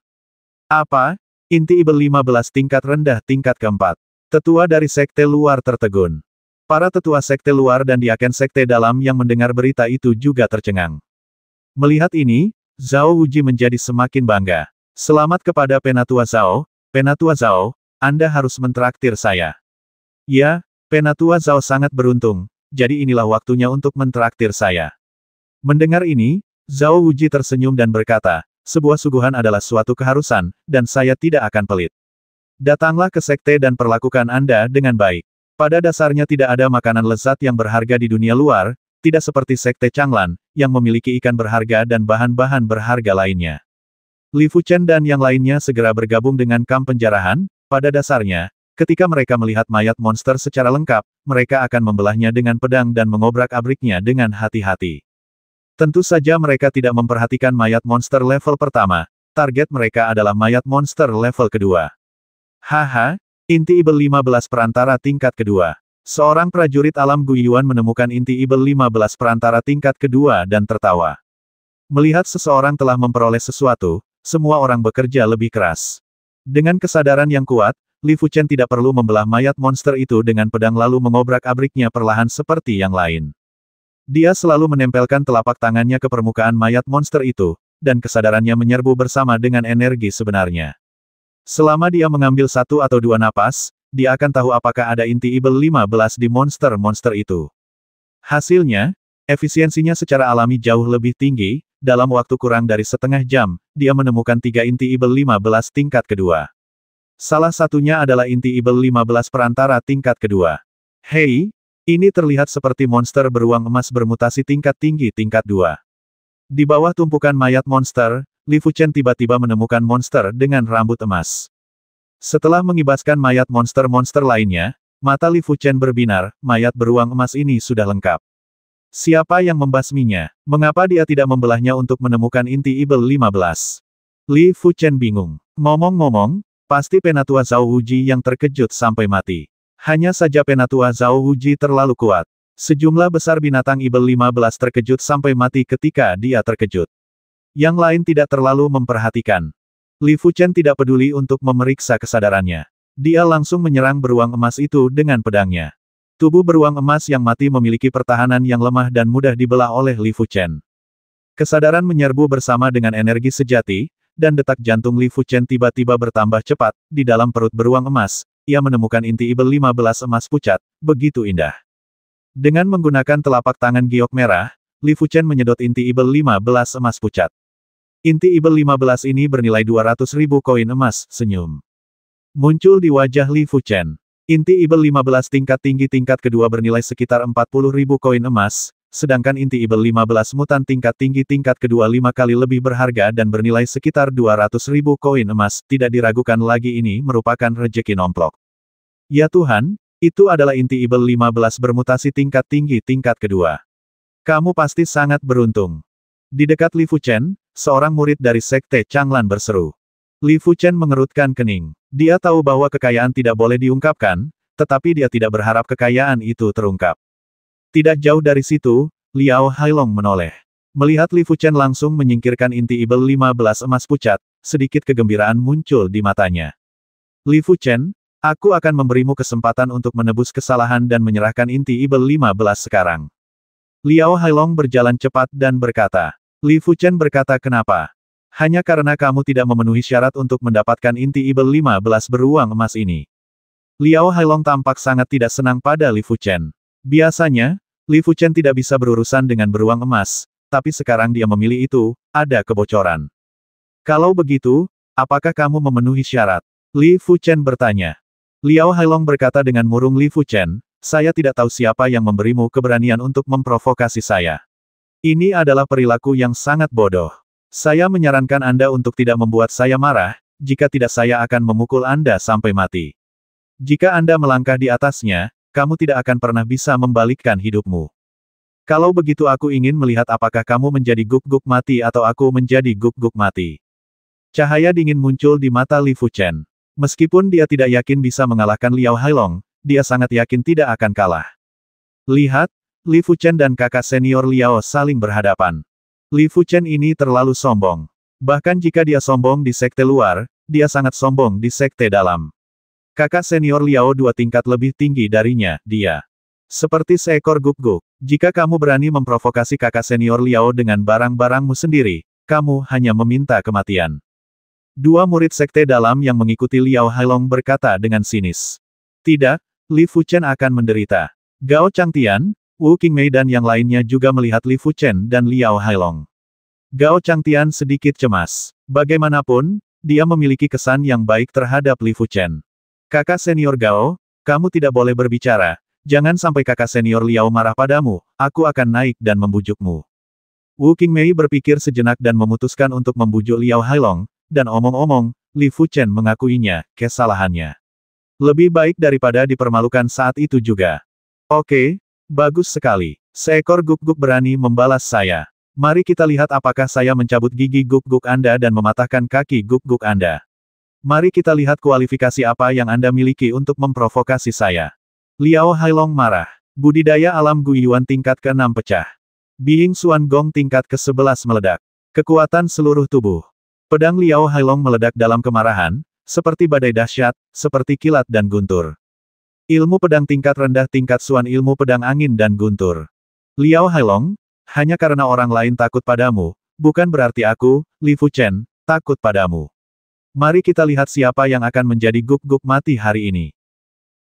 Apa? Inti Ibel 15 tingkat rendah tingkat keempat. Tetua dari sekte luar tertegun. Para tetua sekte luar dan diaken sekte dalam yang mendengar berita itu juga tercengang. Melihat ini, Zhao Wuji menjadi semakin bangga. Selamat kepada Penatua Zhao, Penatua Zhao, Anda harus mentraktir saya. Ya, Penatua Zhao sangat beruntung, jadi inilah waktunya untuk mentraktir saya. Mendengar ini, Zhao Wuji tersenyum dan berkata, sebuah suguhan adalah suatu keharusan, dan saya tidak akan pelit. Datanglah ke sekte dan perlakukan Anda dengan baik. Pada dasarnya tidak ada makanan lezat yang berharga di dunia luar, tidak seperti sekte Changlan, yang memiliki ikan berharga dan bahan-bahan berharga lainnya. Li Fuchen dan yang lainnya segera bergabung dengan kamp penjarahan, pada dasarnya, ketika mereka melihat mayat monster secara lengkap, mereka akan membelahnya dengan pedang dan mengobrak-abriknya dengan hati-hati. Tentu saja mereka tidak memperhatikan mayat monster level pertama, target mereka adalah mayat monster level kedua. Haha, inti Ibel 15 perantara tingkat kedua. Seorang prajurit alam Guiyuan menemukan inti Ibel 15 perantara tingkat kedua dan tertawa. Melihat seseorang telah memperoleh sesuatu, semua orang bekerja lebih keras. Dengan kesadaran yang kuat, Li Fuchen tidak perlu membelah mayat monster itu dengan pedang lalu mengobrak-abriknya perlahan seperti yang lain. Dia selalu menempelkan telapak tangannya ke permukaan mayat monster itu, dan kesadarannya menyerbu bersama dengan energi sebenarnya. Selama dia mengambil satu atau dua napas, dia akan tahu apakah ada inti Ibel 15 di monster-monster itu. Hasilnya, efisiensinya secara alami jauh lebih tinggi, dalam waktu kurang dari setengah jam, dia menemukan tiga inti Ibel 15 tingkat kedua. Salah satunya adalah inti Ibel 15 perantara tingkat kedua. Hei, ini terlihat seperti monster beruang emas bermutasi tingkat tinggi tingkat 2. Di bawah tumpukan mayat monster, Li Fuchen tiba-tiba menemukan monster dengan rambut emas. Setelah mengibaskan mayat monster-monster lainnya, mata Li Fuchen berbinar, mayat beruang emas ini sudah lengkap. Siapa yang membasminya? Mengapa dia tidak membelahnya untuk menemukan inti Ibel 15? Li Fuchen bingung. Ngomong-ngomong, pasti Penatua Zhao Wuji yang terkejut sampai mati. Hanya saja penatua Zhao Wuji terlalu kuat. Sejumlah besar binatang ibel 15 terkejut sampai mati ketika dia terkejut. Yang lain tidak terlalu memperhatikan. Li Fuchen tidak peduli untuk memeriksa kesadarannya. Dia langsung menyerang beruang emas itu dengan pedangnya. Tubuh beruang emas yang mati memiliki pertahanan yang lemah dan mudah dibelah oleh Li Fuchen. Kesadaran menyerbu bersama dengan energi sejati, dan detak jantung Li Fuchen tiba-tiba bertambah cepat, di dalam perut beruang emas, ia menemukan inti ibel 15 emas pucat, begitu indah. Dengan menggunakan telapak tangan giok merah, Li Fuchen menyedot inti ibel 15 emas pucat. Inti ibel 15 ini bernilai 200 ribu koin emas, senyum. Muncul di wajah Li Fuchen. Inti ibel 15 tingkat tinggi tingkat kedua bernilai sekitar 40 ribu koin emas, sedangkan inti Ibel 15 mutan tingkat tinggi tingkat kedua lima kali lebih berharga dan bernilai sekitar 200 ribu koin emas, tidak diragukan lagi ini merupakan rejeki nomplok. Ya Tuhan, itu adalah inti Ibel 15 bermutasi tingkat tinggi tingkat kedua. Kamu pasti sangat beruntung. Di dekat Li Fuchen, seorang murid dari Sekte Changlan berseru. Li Fuchen mengerutkan kening. Dia tahu bahwa kekayaan tidak boleh diungkapkan, tetapi dia tidak berharap kekayaan itu terungkap. Tidak jauh dari situ, Liao Hailong menoleh. Melihat Li Fuchen langsung menyingkirkan inti ibel 15 emas pucat, sedikit kegembiraan muncul di matanya. Li Fuchen, aku akan memberimu kesempatan untuk menebus kesalahan dan menyerahkan inti ibel 15 sekarang. Liao Hailong berjalan cepat dan berkata. Li Fuchen berkata kenapa? Hanya karena kamu tidak memenuhi syarat untuk mendapatkan inti ibel 15 beruang emas ini. Liao Hailong tampak sangat tidak senang pada Li Fuchen. Biasanya, Li Chen tidak bisa berurusan dengan beruang emas, tapi sekarang dia memilih itu, ada kebocoran. Kalau begitu, apakah kamu memenuhi syarat? Li Chen bertanya. Liao Hailong berkata dengan murung Li Chen, saya tidak tahu siapa yang memberimu keberanian untuk memprovokasi saya. Ini adalah perilaku yang sangat bodoh. Saya menyarankan Anda untuk tidak membuat saya marah, jika tidak saya akan memukul Anda sampai mati. Jika Anda melangkah di atasnya, kamu tidak akan pernah bisa membalikkan hidupmu. Kalau begitu aku ingin melihat apakah kamu menjadi guk guk mati atau aku menjadi guk guk mati. Cahaya dingin muncul di mata Li Fuchen. Meskipun dia tidak yakin bisa mengalahkan Liao Hailong, dia sangat yakin tidak akan kalah. Lihat, Li Fuchen dan kakak senior Liao saling berhadapan. Li Fuchen ini terlalu sombong. Bahkan jika dia sombong di sekte luar, dia sangat sombong di sekte dalam. Kakak senior Liao dua tingkat lebih tinggi darinya, dia. Seperti seekor guk guk. jika kamu berani memprovokasi kakak senior Liao dengan barang-barangmu sendiri, kamu hanya meminta kematian. Dua murid sekte dalam yang mengikuti Liao Long berkata dengan sinis. Tidak, Li Fuchen akan menderita. Gao Chang Tian, Wu Qingmei dan yang lainnya juga melihat Li Fuchen dan Liao Hailong. Gao Chang Tian sedikit cemas. Bagaimanapun, dia memiliki kesan yang baik terhadap Li Fuchen. Kakak senior Gao, kamu tidak boleh berbicara, jangan sampai kakak senior Liao marah padamu, aku akan naik dan membujukmu. Wu Qingmei berpikir sejenak dan memutuskan untuk membujuk Liao Hailong, dan omong-omong, Li Fuchen mengakuinya, kesalahannya. Lebih baik daripada dipermalukan saat itu juga. Oke, bagus sekali. Seekor guk-guk berani membalas saya. Mari kita lihat apakah saya mencabut gigi guk-guk Anda dan mematahkan kaki guk-guk Anda. Mari kita lihat kualifikasi apa yang Anda miliki untuk memprovokasi saya. Liao Hailong marah. Budidaya alam Guiyuan tingkat ke-6 pecah. Biing Xuan Gong tingkat ke-11 meledak. Kekuatan seluruh tubuh. Pedang Liao Hailong meledak dalam kemarahan, seperti badai dahsyat, seperti kilat dan guntur. Ilmu pedang tingkat rendah tingkat Xuan ilmu pedang angin dan guntur. Liao Hailong, hanya karena orang lain takut padamu, bukan berarti aku, Li Fu Chen, takut padamu. Mari kita lihat siapa yang akan menjadi guk-guk mati hari ini.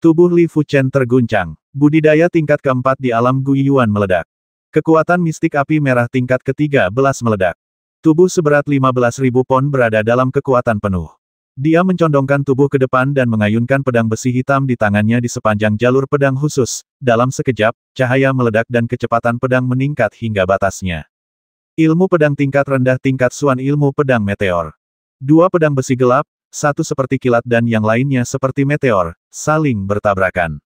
Tubuh Li Fuchen terguncang. Budidaya tingkat keempat di alam Guiyuan meledak. Kekuatan mistik api merah tingkat ketiga belas meledak. Tubuh seberat 15.000 pon berada dalam kekuatan penuh. Dia mencondongkan tubuh ke depan dan mengayunkan pedang besi hitam di tangannya di sepanjang jalur pedang khusus. Dalam sekejap, cahaya meledak dan kecepatan pedang meningkat hingga batasnya. Ilmu pedang tingkat rendah tingkat suan ilmu pedang meteor. Dua pedang besi gelap, satu seperti kilat dan yang lainnya seperti meteor, saling bertabrakan.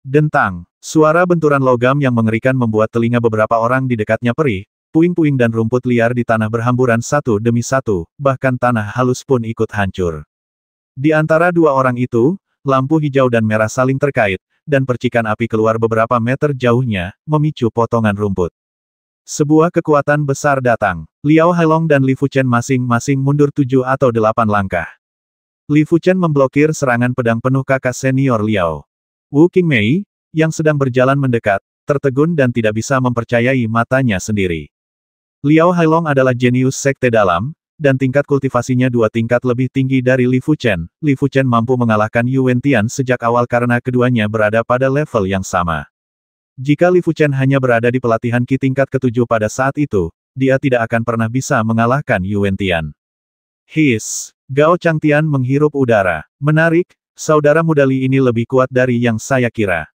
Dentang, suara benturan logam yang mengerikan membuat telinga beberapa orang di dekatnya perih, puing-puing dan rumput liar di tanah berhamburan satu demi satu, bahkan tanah halus pun ikut hancur. Di antara dua orang itu, lampu hijau dan merah saling terkait, dan percikan api keluar beberapa meter jauhnya, memicu potongan rumput. Sebuah kekuatan besar datang. Liao Hailong dan Li Fuchen masing-masing mundur tujuh atau delapan langkah. Li Fuchen memblokir serangan pedang penuh kakak senior Liao. Wu Qingmei, yang sedang berjalan mendekat, tertegun dan tidak bisa mempercayai matanya sendiri. Liao Hailong adalah jenius sekte dalam, dan tingkat kultivasinya dua tingkat lebih tinggi dari Li Fuchen. Li Fuchen mampu mengalahkan Yu Tian sejak awal karena keduanya berada pada level yang sama. Jika Li Fuchen hanya berada di pelatihan Qi tingkat ketujuh pada saat itu, dia tidak akan pernah bisa mengalahkan Yuan Tian. His, Gao Changtian menghirup udara. Menarik, saudara muda Li ini lebih kuat dari yang saya kira.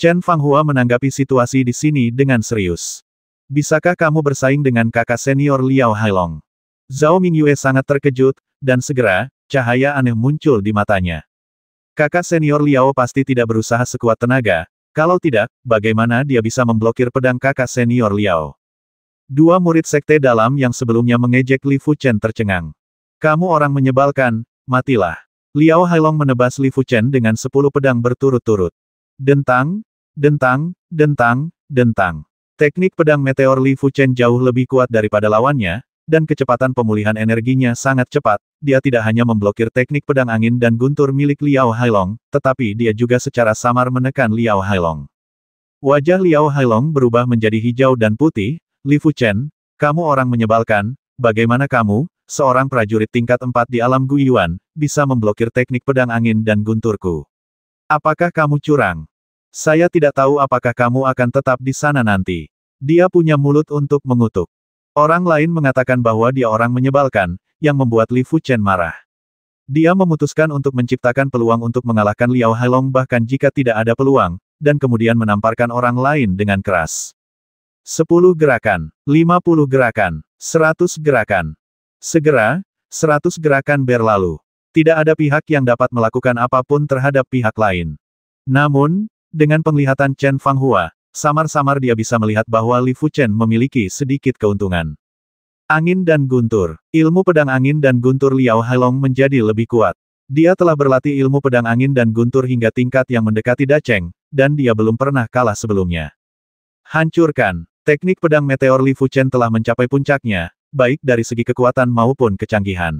Chen Fanghua menanggapi situasi di sini dengan serius. Bisakah kamu bersaing dengan kakak senior Liao Hailong? Zhao Mingyue sangat terkejut, dan segera, cahaya aneh muncul di matanya. Kakak senior Liao pasti tidak berusaha sekuat tenaga, kalau tidak, bagaimana dia bisa memblokir pedang kakak senior Liao? Dua murid sekte dalam yang sebelumnya mengejek Li Fuchen tercengang. Kamu orang menyebalkan, matilah. Liao Hailong menebas Li Fuchen dengan sepuluh pedang berturut-turut. Dentang, dentang, dentang, dentang. Teknik pedang meteor Li Fuchen jauh lebih kuat daripada lawannya, dan kecepatan pemulihan energinya sangat cepat, dia tidak hanya memblokir teknik pedang angin dan guntur milik Liao Hailong, tetapi dia juga secara samar menekan Liao Hailong. Wajah Liao Hailong berubah menjadi hijau dan putih, Li Chen, kamu orang menyebalkan, bagaimana kamu, seorang prajurit tingkat 4 di alam Guiyuan, bisa memblokir teknik pedang angin dan gunturku? Apakah kamu curang? Saya tidak tahu apakah kamu akan tetap di sana nanti. Dia punya mulut untuk mengutuk. Orang lain mengatakan bahwa dia orang menyebalkan, yang membuat Li Fuchen marah. Dia memutuskan untuk menciptakan peluang untuk mengalahkan Liao Hailong bahkan jika tidak ada peluang, dan kemudian menamparkan orang lain dengan keras. 10 gerakan, 50 gerakan, 100 gerakan. Segera, 100 gerakan berlalu. Tidak ada pihak yang dapat melakukan apapun terhadap pihak lain. Namun, dengan penglihatan Chen Fanghua, samar-samar dia bisa melihat bahwa Li Fuchen memiliki sedikit keuntungan. Angin dan Guntur. Ilmu pedang angin dan guntur Liao Hailong menjadi lebih kuat. Dia telah berlatih ilmu pedang angin dan guntur hingga tingkat yang mendekati Daceng, dan dia belum pernah kalah sebelumnya. Hancurkan. Teknik pedang meteor Li Fuchen telah mencapai puncaknya, baik dari segi kekuatan maupun kecanggihan.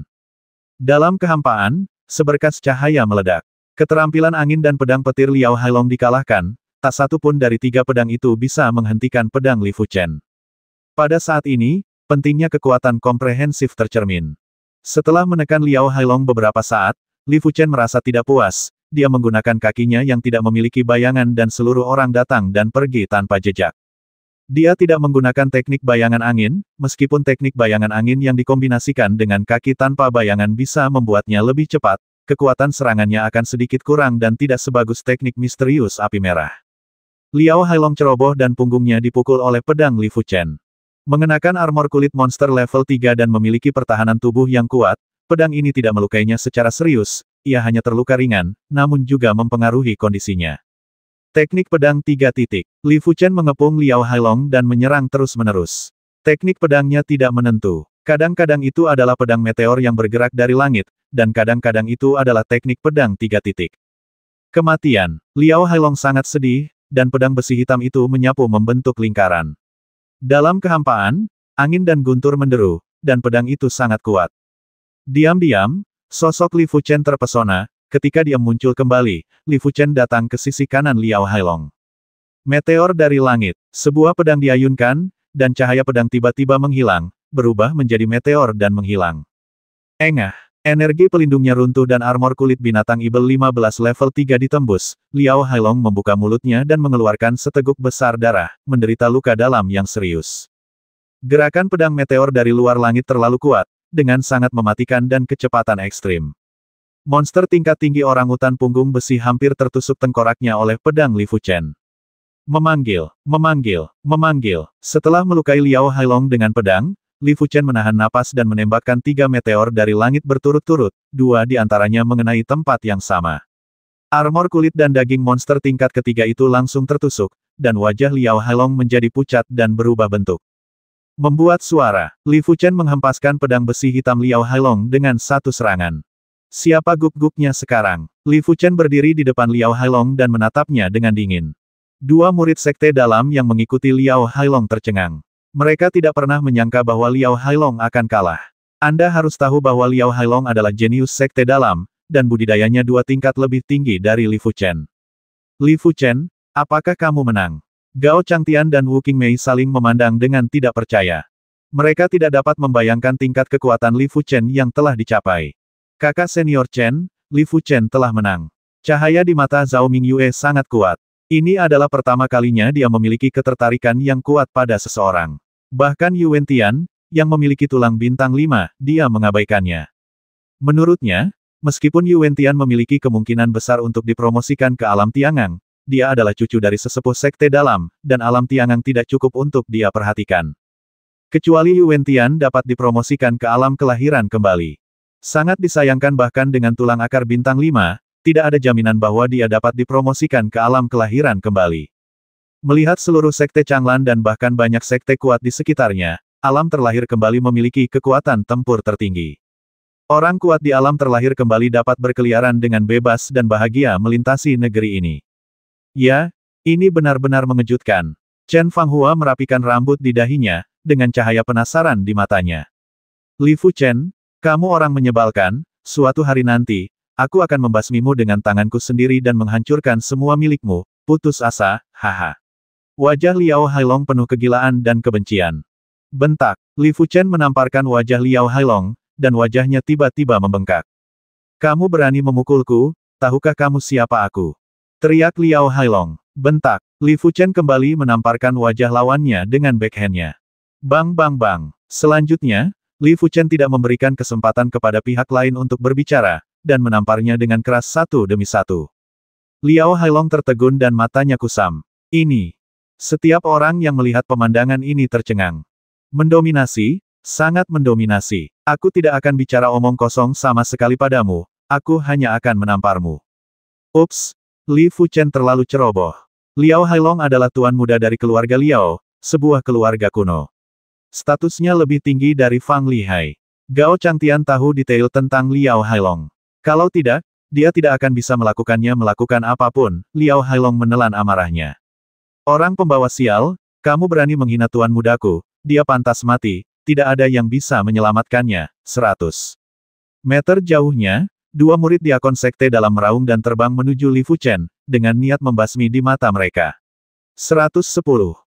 Dalam kehampaan, seberkas cahaya meledak. Keterampilan angin dan pedang petir Liao Hailong dikalahkan, tak satu pun dari tiga pedang itu bisa menghentikan pedang Li Fuchen. Pada saat ini, pentingnya kekuatan komprehensif tercermin. Setelah menekan Liao Hailong beberapa saat, Li Fuchen merasa tidak puas, dia menggunakan kakinya yang tidak memiliki bayangan dan seluruh orang datang dan pergi tanpa jejak. Dia tidak menggunakan teknik bayangan angin, meskipun teknik bayangan angin yang dikombinasikan dengan kaki tanpa bayangan bisa membuatnya lebih cepat, kekuatan serangannya akan sedikit kurang dan tidak sebagus teknik misterius api merah. Liao Hailong ceroboh dan punggungnya dipukul oleh pedang Li Fuchen. Mengenakan armor kulit monster level 3 dan memiliki pertahanan tubuh yang kuat, pedang ini tidak melukainya secara serius, ia hanya terluka ringan, namun juga mempengaruhi kondisinya. Teknik pedang tiga titik. Li Fuchen mengepung Liao Hailong dan menyerang terus-menerus. Teknik pedangnya tidak menentu. Kadang-kadang itu adalah pedang meteor yang bergerak dari langit, dan kadang-kadang itu adalah teknik pedang tiga titik. Kematian. Liao Hailong sangat sedih, dan pedang besi hitam itu menyapu membentuk lingkaran. Dalam kehampaan, angin dan guntur menderu, dan pedang itu sangat kuat. Diam-diam, sosok Li Fuchen terpesona, ketika dia muncul kembali, Li Fuchen datang ke sisi kanan Liao Hailong. Meteor dari langit, sebuah pedang diayunkan, dan cahaya pedang tiba-tiba menghilang, berubah menjadi meteor dan menghilang. Engah. Energi pelindungnya runtuh dan armor kulit binatang ibel 15 level 3 ditembus. Liao Hailong membuka mulutnya dan mengeluarkan seteguk besar darah, menderita luka dalam yang serius. Gerakan pedang meteor dari luar langit terlalu kuat, dengan sangat mematikan dan kecepatan ekstrim. Monster tingkat tinggi orang hutan punggung besi hampir tertusuk tengkoraknya oleh pedang Li Fuchen. Memanggil, memanggil, memanggil. Setelah melukai Liao Hailong dengan pedang, Li Fuchen menahan napas dan menembakkan tiga meteor dari langit berturut-turut, dua di antaranya mengenai tempat yang sama. Armor kulit dan daging monster tingkat ketiga itu langsung tertusuk, dan wajah Liao Halong menjadi pucat dan berubah bentuk. Membuat suara, Li Fuchen menghempaskan pedang besi hitam Liao Halong dengan satu serangan. Siapa guk guknya sekarang? Li Fuchen berdiri di depan Liao Halong dan menatapnya dengan dingin. Dua murid sekte dalam yang mengikuti Liao Hailong tercengang. Mereka tidak pernah menyangka bahwa Liao Hailong akan kalah. Anda harus tahu bahwa Liao Hailong adalah jenius sekte dalam, dan budidayanya dua tingkat lebih tinggi dari Li Fuchen. Li Fuchen, apakah kamu menang? Gao Changtian dan Wu Qingmei saling memandang dengan tidak percaya. Mereka tidak dapat membayangkan tingkat kekuatan Li Fuchen yang telah dicapai. Kakak senior Chen, Li Fuchen telah menang. Cahaya di mata Zhao Mingyue sangat kuat. Ini adalah pertama kalinya dia memiliki ketertarikan yang kuat pada seseorang. Bahkan Yuen Tian, yang memiliki tulang bintang 5, dia mengabaikannya. Menurutnya, meskipun Yuen Tian memiliki kemungkinan besar untuk dipromosikan ke alam tiangang, dia adalah cucu dari sesepuh sekte dalam, dan alam tiangang tidak cukup untuk dia perhatikan. Kecuali Yuen Tian dapat dipromosikan ke alam kelahiran kembali. Sangat disayangkan bahkan dengan tulang akar bintang 5, tidak ada jaminan bahwa dia dapat dipromosikan ke alam kelahiran kembali. Melihat seluruh sekte Changlan dan bahkan banyak sekte kuat di sekitarnya, alam terlahir kembali memiliki kekuatan tempur tertinggi. Orang kuat di alam terlahir kembali dapat berkeliaran dengan bebas dan bahagia melintasi negeri ini. Ya, ini benar-benar mengejutkan. Chen Fanghua merapikan rambut di dahinya, dengan cahaya penasaran di matanya. Li Fu Chen, kamu orang menyebalkan, suatu hari nanti, Aku akan membasmimu dengan tanganku sendiri dan menghancurkan semua milikmu, putus asa, haha. Wajah Liao Hailong penuh kegilaan dan kebencian. Bentak, Li Fuchen menamparkan wajah Liao Hailong, dan wajahnya tiba-tiba membengkak. Kamu berani memukulku, tahukah kamu siapa aku? Teriak Liao Hailong. Bentak, Li Fuchen kembali menamparkan wajah lawannya dengan backhandnya. Bang bang bang. Selanjutnya, Li Fuchen tidak memberikan kesempatan kepada pihak lain untuk berbicara, dan menamparnya dengan keras satu demi satu. Liao Hailong tertegun dan matanya kusam. Ini. Setiap orang yang melihat pemandangan ini tercengang. Mendominasi, sangat mendominasi. Aku tidak akan bicara omong kosong sama sekali padamu, aku hanya akan menamparmu. Ups, Li Fuchen terlalu ceroboh. Liao Hailong adalah tuan muda dari keluarga Liao, sebuah keluarga kuno. Statusnya lebih tinggi dari Fang Lihai. Gao Changtian tahu detail tentang Liao Hailong. Kalau tidak, dia tidak akan bisa melakukannya melakukan apapun, Liao Hailong menelan amarahnya. Orang pembawa sial, kamu berani menghina tuan mudaku, dia pantas mati, tidak ada yang bisa menyelamatkannya. 100 meter jauhnya, dua murid diakon sekte dalam meraung dan terbang menuju Li Fuchen, dengan niat membasmi di mata mereka. 110